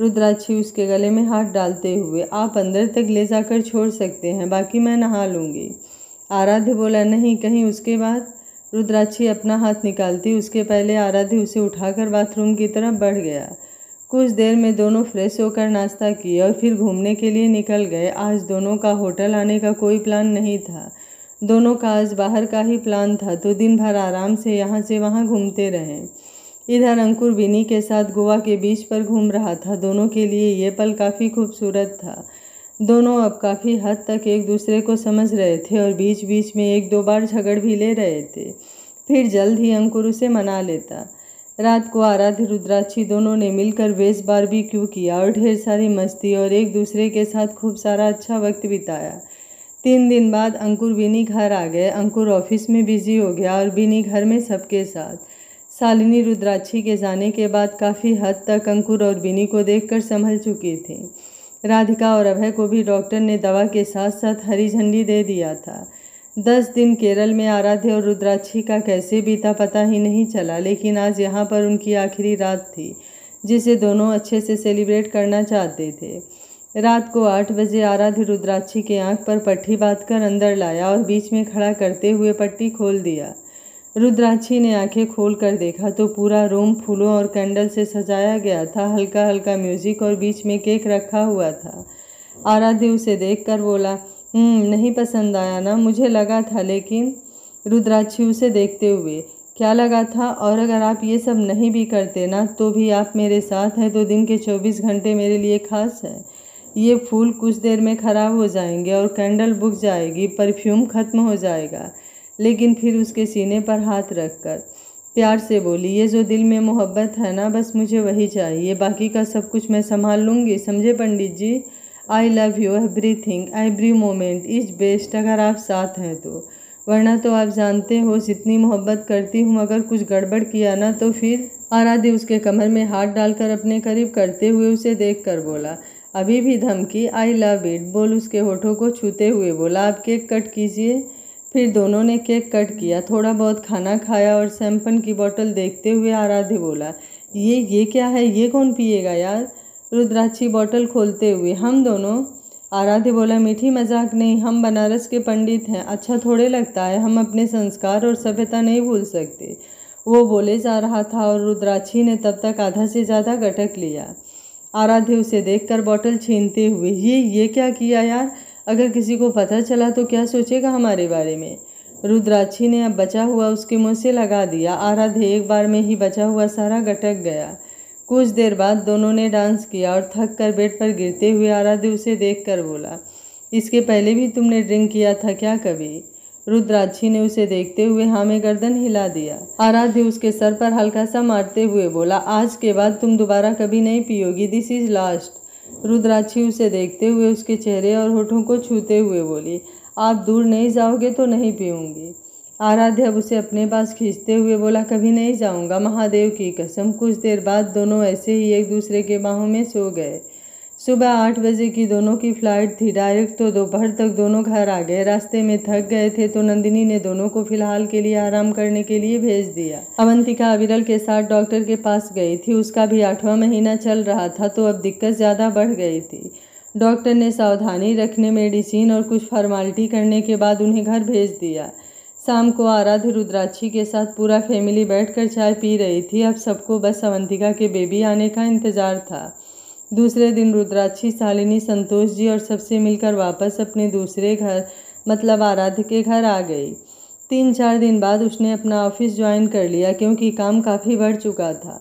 रुद्राक्षी उसके गले में हाथ डालते हुए आप अंदर तक ले जाकर छोड़ सकते हैं बाकी मैं नहा लूँगी आराध्य बोला नहीं कहीं उसके बाद रुद्राक्षी अपना हाथ निकालती उसके पहले आराध्य उसे उठाकर बाथरूम की तरफ बढ़ गया कुछ देर में दोनों फ्रेश होकर नाश्ता किया और फिर घूमने के लिए निकल गए आज दोनों का होटल आने का कोई प्लान नहीं था दोनों का आज बाहर का ही प्लान था तो दिन भर आराम से यहाँ से वहाँ घूमते रहे इधर अंकुर बिनी के साथ गोवा के बीच पर घूम रहा था दोनों के लिए ये पल काफ़ी खूबसूरत था दोनों अब काफ़ी हद तक एक दूसरे को समझ रहे थे और बीच बीच में एक दो बार झगड़ भी ले रहे थे फिर जल्द ही अंकुर उसे मना लेता रात को आराध्य रुद्राक्षी दोनों ने मिलकर वेस बार भी क्यों किया और ढेर सारी मस्ती और एक दूसरे के साथ खूब सारा अच्छा वक्त बिताया तीन दिन बाद अंकुर बिनी घर आ गए अंकुर ऑफिस में बिजी हो गया और बिनी घर में सबके साथ शालिनी रुद्राक्षी के जाने के बाद काफ़ी हद तक अंकुर और बिनी को कर संभल चुकी थी राधिका और अभय को भी डॉक्टर ने दवा के साथ साथ हरी झंडी दे दिया था दस दिन केरल में आराध्य और रुद्राक्षी का कैसे बीता पता ही नहीं चला लेकिन आज यहाँ पर उनकी आखिरी रात थी जिसे दोनों अच्छे से सेलिब्रेट करना चाहते थे रात को आठ बजे आराध्य रुद्राक्षी के आंख पर पट्टी बांध कर अंदर लाया और बीच में खड़ा करते हुए पट्टी खोल दिया रुद्राक्षी ने आंखें खोल कर देखा तो पूरा रूम फूलों और कैंडल से सजाया गया था हल्का हल्का म्यूजिक और बीच में केक रखा हुआ था आराध्य उसे देख कर बोला हम्म, नहीं पसंद आया ना मुझे लगा था लेकिन रुद्राक्षी उसे देखते हुए क्या लगा था और अगर आप ये सब नहीं भी करते ना तो भी आप मेरे साथ हैं तो दिन के चौबीस घंटे मेरे लिए खास है ये फूल कुछ देर में ख़राब हो जाएंगे और कैंडल बुक जाएगी परफ्यूम ख़त्म हो जाएगा लेकिन फिर उसके सीने पर हाथ रख कर प्यार से बोली ये जो दिल में मोहब्बत है ना बस मुझे वही चाहिए बाकी का सब कुछ मैं संभाल लूँगी समझे Pandit ji I love you everything every moment is best अगर आप साथ हैं तो वरना तो आप जानते हो जितनी मोहब्बत करती हूँ अगर कुछ गड़बड़ किया ना तो फिर आराधे उसके कमर में हाथ डालकर अपने करीब करते हुए उसे देख कर बोला अभी भी धमकी आई लव इट बोल उसके होठों को छूते हुए बोला आप केक कट कीजिए फिर दोनों ने केक कट किया थोड़ा बहुत खाना खाया और सैम्पन की बोतल देखते हुए आराध्य बोला ये ये क्या है ये कौन पिएगा यार रुद्राक्षी बॉटल खोलते हुए हम दोनों आराध्य बोला मीठी मजाक नहीं हम बनारस के पंडित हैं अच्छा थोड़े लगता है हम अपने संस्कार और सभ्यता नहीं भूल सकते वो बोले जा रहा था और रुद्राक्षी ने तब तक आधा से ज़्यादा गटक लिया आराध्य उसे देखकर बॉटल छीनते हुए ये ये क्या किया यार अगर किसी को पता चला तो क्या सोचेगा हमारे बारे में रुद्राक्षी ने अब बचा हुआ उसके मुंह से लगा दिया आराध्य एक बार में ही बचा हुआ सारा गटक गया कुछ देर बाद दोनों ने डांस किया और थक कर बेड पर गिरते हुए आराध्य उसे देख कर बोला इसके पहले भी तुमने ड्रिंक किया था क्या कभी रुद्राक्षी ने उसे देखते हुए हाँ में गर्दन हिला दिया आराध्य उसके सर पर हल्का सा मारते हुए बोला आज के बाद तुम दोबारा कभी नहीं पियोगी दिस इज लास्ट रुद्राक्षी उसे देखते हुए उसके चेहरे और होठों को छूते हुए बोली आप दूर नहीं जाओगे तो नहीं पीऊँगी आराध्य अब उसे अपने पास खींचते हुए बोला कभी नहीं जाऊंगा महादेव की कसम कुछ देर बाद दोनों ऐसे ही एक दूसरे के बाहों में सो गए सुबह आठ बजे की दोनों की फ़्लाइट थी डायरेक्ट तो दोपहर तक दोनों घर आ गए रास्ते में थक गए थे तो नंदिनी ने दोनों को फिलहाल के लिए आराम करने के लिए भेज दिया अवंतिका अविरल के साथ डॉक्टर के पास गई थी उसका भी आठवां महीना चल रहा था तो अब दिक्कत ज़्यादा बढ़ गई थी डॉक्टर ने सावधानी रखने मेडिसिन और कुछ फॉर्मेलिटी करने के बाद उन्हें घर भेज दिया शाम को आराध्य रुद्राक्षी के साथ पूरा फैमिली बैठकर चाय पी रही थी अब सबको बस अवंतिका के बेबी आने का इंतज़ार था दूसरे दिन रुद्राक्षी शालिनी संतोष जी और सबसे मिलकर वापस अपने दूसरे घर मतलब आराध्य के घर आ गई तीन चार दिन बाद उसने अपना ऑफिस ज्वाइन कर लिया क्योंकि काम काफ़ी बढ़ चुका था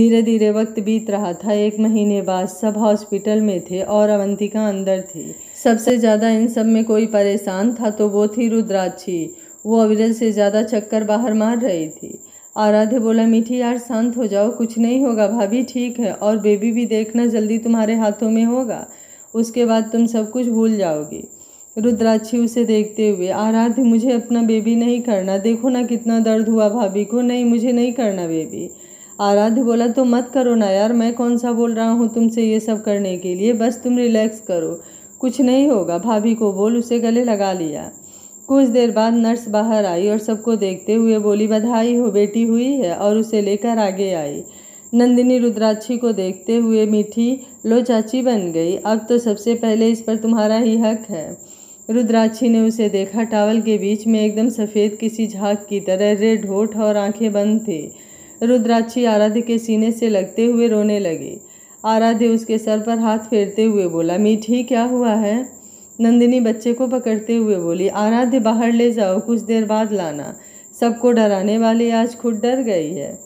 धीरे धीरे वक्त बीत रहा था एक महीने बाद सब हॉस्पिटल में थे और अवंतिका अंदर थी सबसे ज़्यादा इन सब में कोई परेशान था तो वो थी रुद्राक्षी वो अविरल से ज़्यादा चक्कर बाहर मार रही थी आराध्य बोला मीठी यार शांत हो जाओ कुछ नहीं होगा भाभी ठीक है और बेबी भी देखना जल्दी तुम्हारे हाथों में होगा उसके बाद तुम सब कुछ भूल जाओगी रुद्राक्षी उसे देखते हुए आराध्य मुझे अपना बेबी नहीं करना देखो ना कितना दर्द हुआ भाभी को नहीं मुझे नहीं करना बेबी आराध्य बोला तो मत करो ना यार मैं कौन सा बोल रहा हूँ तुमसे ये सब करने के लिए बस तुम रिलैक्स करो कुछ नहीं होगा भाभी को बोल उसे गले लगा लिया कुछ देर बाद नर्स बाहर आई और सबको देखते हुए बोली बधाई हो बेटी हुई है और उसे लेकर आगे आई नंदिनी रुद्राक्षी को देखते हुए मीठी लो चाची बन गई अब तो सबसे पहले इस पर तुम्हारा ही हक है रुद्राक्षी ने उसे देखा टावल के बीच में एकदम सफ़ेद किसी झाग की तरह रेड होठ और आंखें बंद थी रुद्राक्षी आराध्य के सीने से लगते हुए रोने लगी आराध्य उसके सर पर हाथ फेरते हुए बोला मीठी क्या हुआ है नंदिनी बच्चे को पकड़ते हुए बोली आराध्य बाहर ले जाओ कुछ देर बाद लाना सबको डराने वाली आज खुद डर गई है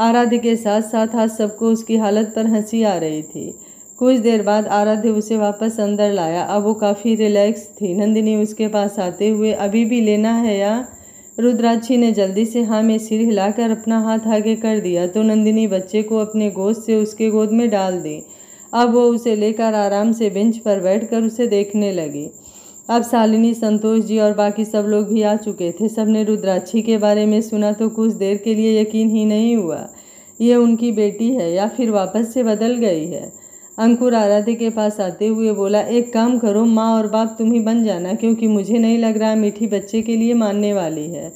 आराध्य के साथ साथ आज सबको उसकी हालत पर हंसी आ रही थी कुछ देर बाद आराध्य उसे वापस अंदर लाया अब वो काफ़ी रिलैक्स थी नंदिनी उसके पास आते हुए अभी भी लेना है या रुद्राक्षी ने जल्दी से हाँ में सिर हिलाकर अपना हाथ आगे कर दिया तो नंदिनी बच्चे को अपने गोद से उसके गोद में डाल दी अब वो उसे लेकर आराम से बेंच पर बैठकर उसे देखने लगी अब शालिनी संतोष जी और बाकी सब लोग भी आ चुके थे सब ने रुद्राक्षी के बारे में सुना तो कुछ देर के लिए यकीन ही नहीं हुआ ये उनकी बेटी है या फिर वापस से बदल गई है अंकुर आराध्य के पास आते हुए बोला एक काम करो माँ और बाप तुम ही बन जाना क्योंकि मुझे नहीं लग रहा मीठी बच्चे के लिए मानने वाली है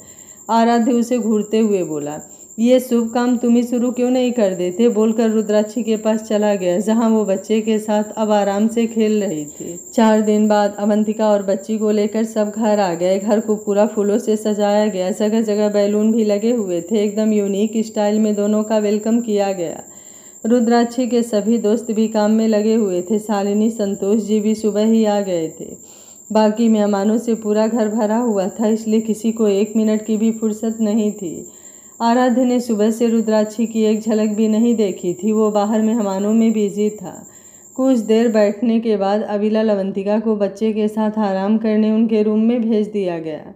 आराध्य उसे घूरते हुए बोला ये शुभ काम तुम ही शुरू क्यों नहीं कर देते बोलकर रुद्राक्षी के पास चला गया जहां वो बच्चे के साथ अब आराम से खेल रही थी चार दिन बाद अवंतिका और बच्ची को लेकर सब घर आ गए घर को पूरा फूलों से सजाया गया जगह जगह बैलून भी लगे हुए थे एकदम यूनिक स्टाइल में दोनों का वेलकम किया गया रुद्राक्षी के सभी दोस्त भी काम में लगे हुए थे शालिनी संतोष जी भी सुबह ही आ गए थे बाकी मेहमानों से पूरा घर भरा हुआ था इसलिए किसी को एक मिनट की भी फुर्सत नहीं थी आराध्य ने सुबह से रुद्राक्षी की एक झलक भी नहीं देखी थी वो बाहर मेहमानों में बिजी था कुछ देर बैठने के बाद अविला लवंतिका को बच्चे के साथ आराम करने उनके रूम में भेज दिया गया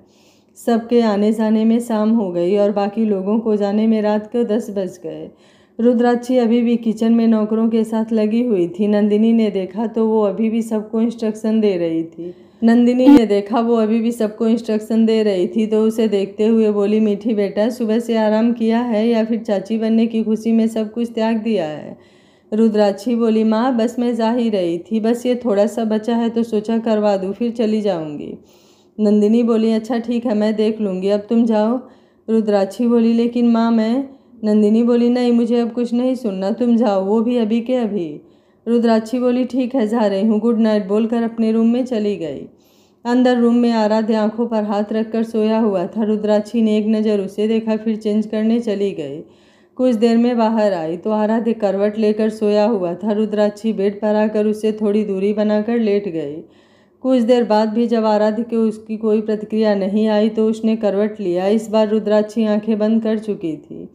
सबके आने जाने में शाम हो गई और बाकी लोगों को जाने में रात को दस बज गए रुद्राक्षी अभी भी किचन में नौकरों के साथ लगी हुई थी नंदिनी ने देखा तो वो अभी भी सबको इंस्ट्रक्शन दे रही थी नंदिनी ने देखा वो अभी भी सबको इंस्ट्रक्शन दे रही थी तो उसे देखते हुए बोली मीठी बेटा सुबह से आराम किया है या फिर चाची बनने की खुशी में सब कुछ त्याग दिया है रुद्राक्षी बोली माँ बस मैं जा ही रही थी बस ये थोड़ा सा बचा है तो सोचा करवा दूँ फिर चली जाऊँगी नंदिनी बोली अच्छा ठीक है मैं देख लूँगी अब तुम जाओ रुद्राक्षी बोली लेकिन माँ मैं नंदिनी बोली नहीं मुझे अब कुछ नहीं सुनना तुम जाओ वो भी अभी के अभी रुद्राक्षी बोली ठीक है जा रही हूँ गुड नाइट बोलकर अपने रूम में चली गई अंदर रूम में आराध्य आंखों पर हाथ रखकर सोया हुआ था रुद्राक्षी ने एक नज़र उसे देखा फिर चेंज करने चली गई कुछ देर में बाहर आई तो आराध्य करवट लेकर सोया हुआ था रुद्राक्षी बेड पर आकर उससे थोड़ी दूरी बनाकर लेट गई कुछ देर बाद भी जब आराध्य के उसकी कोई प्रतिक्रिया नहीं आई तो उसने करवट लिया इस बार रुद्राक्षी आंखें बंद कर चुकी थी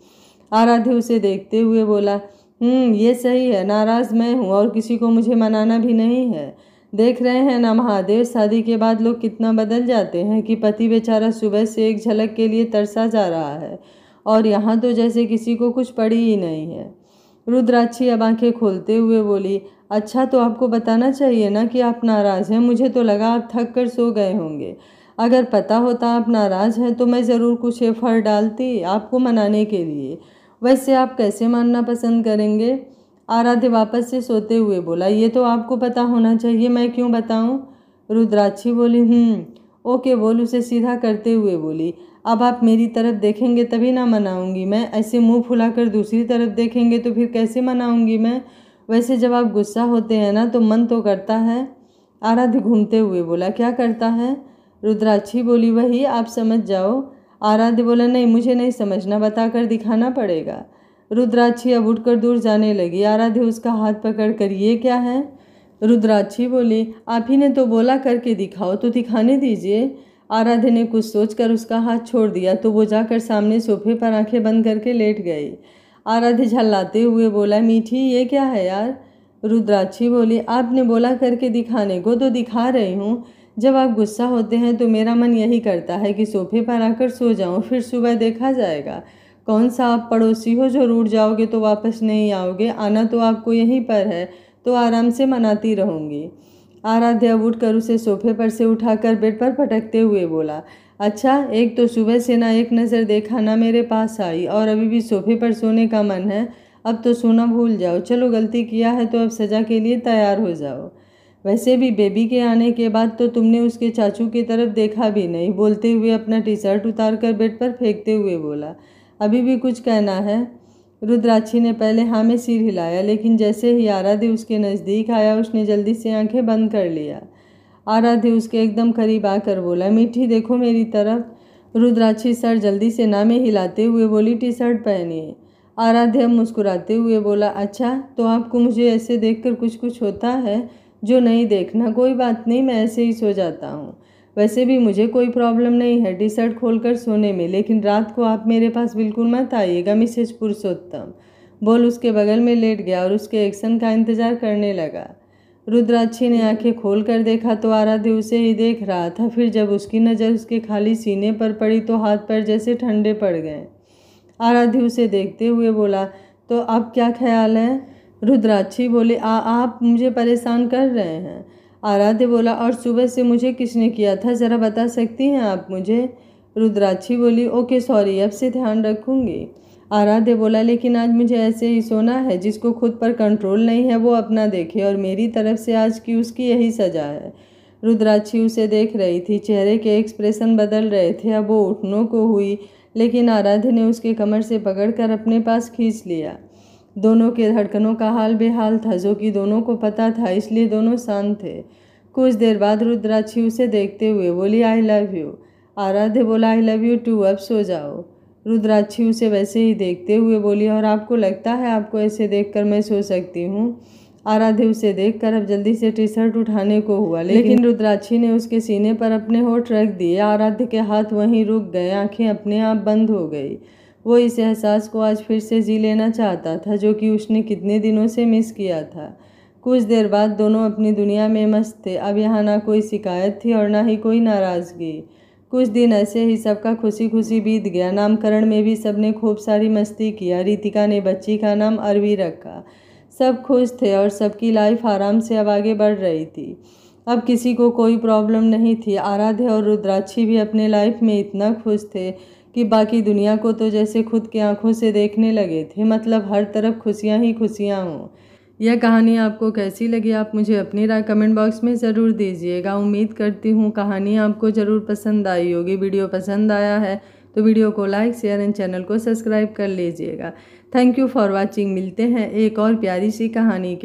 आराध्य उसे देखते हुए बोला हम्म, ये सही है नाराज़ मैं हूँ और किसी को मुझे मनाना भी नहीं है देख रहे हैं ना महादेव शादी के बाद लोग कितना बदल जाते हैं कि पति बेचारा सुबह से एक झलक के लिए तरसा जा रहा है और यहाँ तो जैसे किसी को कुछ पड़ी ही नहीं है रुद्राक्षी अब आंखें खोलते हुए बोली अच्छा तो आपको बताना चाहिए ना कि आप नाराज़ हैं मुझे तो लगा आप थक कर सो गए होंगे अगर पता होता आप नाराज़ हैं तो मैं ज़रूर कुछ एफर डालती आपको मनाने के लिए वैसे आप कैसे मानना पसंद करेंगे आराध्य वापस से सोते हुए बोला ये तो आपको पता होना चाहिए मैं क्यों बताऊं रुद्राक्षी बोली हम्म ओके बोल उसे सीधा करते हुए बोली अब आप मेरी तरफ देखेंगे तभी ना मनाऊंगी मैं ऐसे मुंह फुलाकर दूसरी तरफ देखेंगे तो फिर कैसे मनाऊंगी मैं वैसे जब आप गुस्सा होते हैं ना तो मन तो करता है आराध्य घूमते हुए बोला क्या करता है रुद्राक्षी बोली वही आप समझ जाओ आराध्य बोला नहीं मुझे नहीं समझना बताकर दिखाना पड़ेगा रुद्राक्षी अब उठकर दूर जाने लगी आराध्य उसका हाथ पकड़ कर ये क्या है रुद्राक्षी बोली आप ही ने तो बोला करके दिखाओ तो दिखाने दीजिए आराध्य ने कुछ सोचकर उसका हाथ छोड़ दिया तो वो जाकर सामने सोफे पर आंखें बंद करके लेट गई आराध्य झल्लाते हुए बोला मीठी ये क्या है यार रुद्राक्षी बोली आपने बोला करके दिखाने को तो दिखा रही हूँ जब आप गुस्सा होते हैं तो मेरा मन यही करता है कि सोफे पर आकर सो जाऊं फिर सुबह देखा जाएगा कौन सा आप पड़ोसी हो जो रूट जाओगे तो वापस नहीं आओगे आना तो आपको यहीं पर है तो आराम से मनाती रहूँगी आराध्या उठ कर उसे सोफे पर से उठाकर बेड पर पटकते हुए बोला अच्छा एक तो सुबह से ना एक नज़र देखा ना मेरे पास आई और अभी भी सोफे पर सोने का मन है अब तो सोना भूल जाओ चलो गलती किया है तो अब सज़ा के लिए तैयार हो जाओ वैसे भी बेबी के आने के बाद तो तुमने उसके चाचू की तरफ देखा भी नहीं बोलते हुए अपना टी शर्ट उतार कर बेड पर फेंकते हुए बोला अभी भी कुछ कहना है रुद्राक्षी ने पहले हाँ में सिर हिलाया लेकिन जैसे ही आराध्य उसके नज़दीक आया उसने जल्दी से आंखें बंद कर लिया आराध्य उसके एकदम करीब आकर बोला मीठी देखो मेरी तरफ रुद्राक्षी सर जल्दी से नामे हिलाते हुए बोली टी शर्ट पहनिए आराध्य मुस्कुराते हुए बोला अच्छा तो आपको मुझे ऐसे देखकर कुछ कुछ होता है जो नहीं देखना कोई बात नहीं मैं ऐसे ही सो जाता हूँ वैसे भी मुझे कोई प्रॉब्लम नहीं है टी शर्ट खोल कर सोने में लेकिन रात को आप मेरे पास बिल्कुल मत आइएगा मिसेज पुरुषोत्तम बोल उसके बगल में लेट गया और उसके एक्शन का इंतज़ार करने लगा रुद्राक्षी ने आंखें खोल कर देखा तो आराध्य उसे ही देख रहा था फिर जब उसकी नज़र उसके खाली सीने पर पड़ी तो हाथ पर जैसे ठंडे पड़ गए आराध्य उसे देखते हुए बोला तो अब क्या ख्याल है रुद्राक्षी बोले आ आप मुझे परेशान कर रहे हैं आराध्य बोला और सुबह से मुझे किसने किया था ज़रा बता सकती हैं आप मुझे रुद्राक्षी बोली ओके सॉरी अब से ध्यान रखूँगी आराध्य बोला लेकिन आज मुझे ऐसे ही सोना है जिसको खुद पर कंट्रोल नहीं है वो अपना देखे और मेरी तरफ से आज की उसकी यही सज़ा है रुद्राक्षी उसे देख रही थी चेहरे के एक्सप्रेशन बदल रहे थे अब वो उठनों को हुई लेकिन आराध्य ने उसके कमर से पकड़कर अपने पास खींच लिया दोनों के धड़कनों का हाल बेहाल था जो कि दोनों को पता था इसलिए दोनों शांत थे कुछ देर बाद रुद्राक्षी उसे देखते हुए बोली आई लव यू आराध्य बोला आई लव यू टू अब सो जाओ रुद्राक्षी उसे वैसे ही देखते हुए बोली और आपको लगता है आपको ऐसे देख मैं सो सकती हूँ आराध्य उसे देख अब जल्दी से टी शर्ट उठाने को हुआ लेकिन रुद्राक्षी ने उसके सीने पर अपने होठ रख दिए आराध्य के हाथ वहीं रुक गए आंखें अपने आप बंद हो गई वो इस एहसास को आज फिर से जी लेना चाहता था जो कि उसने कितने दिनों से मिस किया था कुछ देर बाद दोनों अपनी दुनिया में मस्त थे अब यहाँ ना कोई शिकायत थी और ना ही कोई नाराज़गी कुछ दिन ऐसे ही सबका खुशी खुशी बीत गया नामकरण में भी सबने खूब सारी मस्ती किया रितिका ने बच्ची का नाम अरवी रखा सब खुश थे और सबकी लाइफ आराम से अब आगे बढ़ रही थी अब किसी को कोई प्रॉब्लम नहीं थी आराध्य और रुद्राक्षी भी अपने लाइफ में इतना खुश थे कि बाकी दुनिया को तो जैसे खुद की आंखों से देखने लगे थे मतलब हर तरफ खुशियाँ ही खुशियाँ हों यह कहानी आपको कैसी लगी आप मुझे अपनी राय कमेंट बॉक्स में ज़रूर दीजिएगा उम्मीद करती हूँ कहानी आपको ज़रूर पसंद आई होगी वीडियो पसंद आया है तो वीडियो को लाइक शेयर एंड चैनल को सब्सक्राइब कर लीजिएगा थैंक यू फॉर वॉचिंग मिलते हैं एक और प्यारी सी कहानी के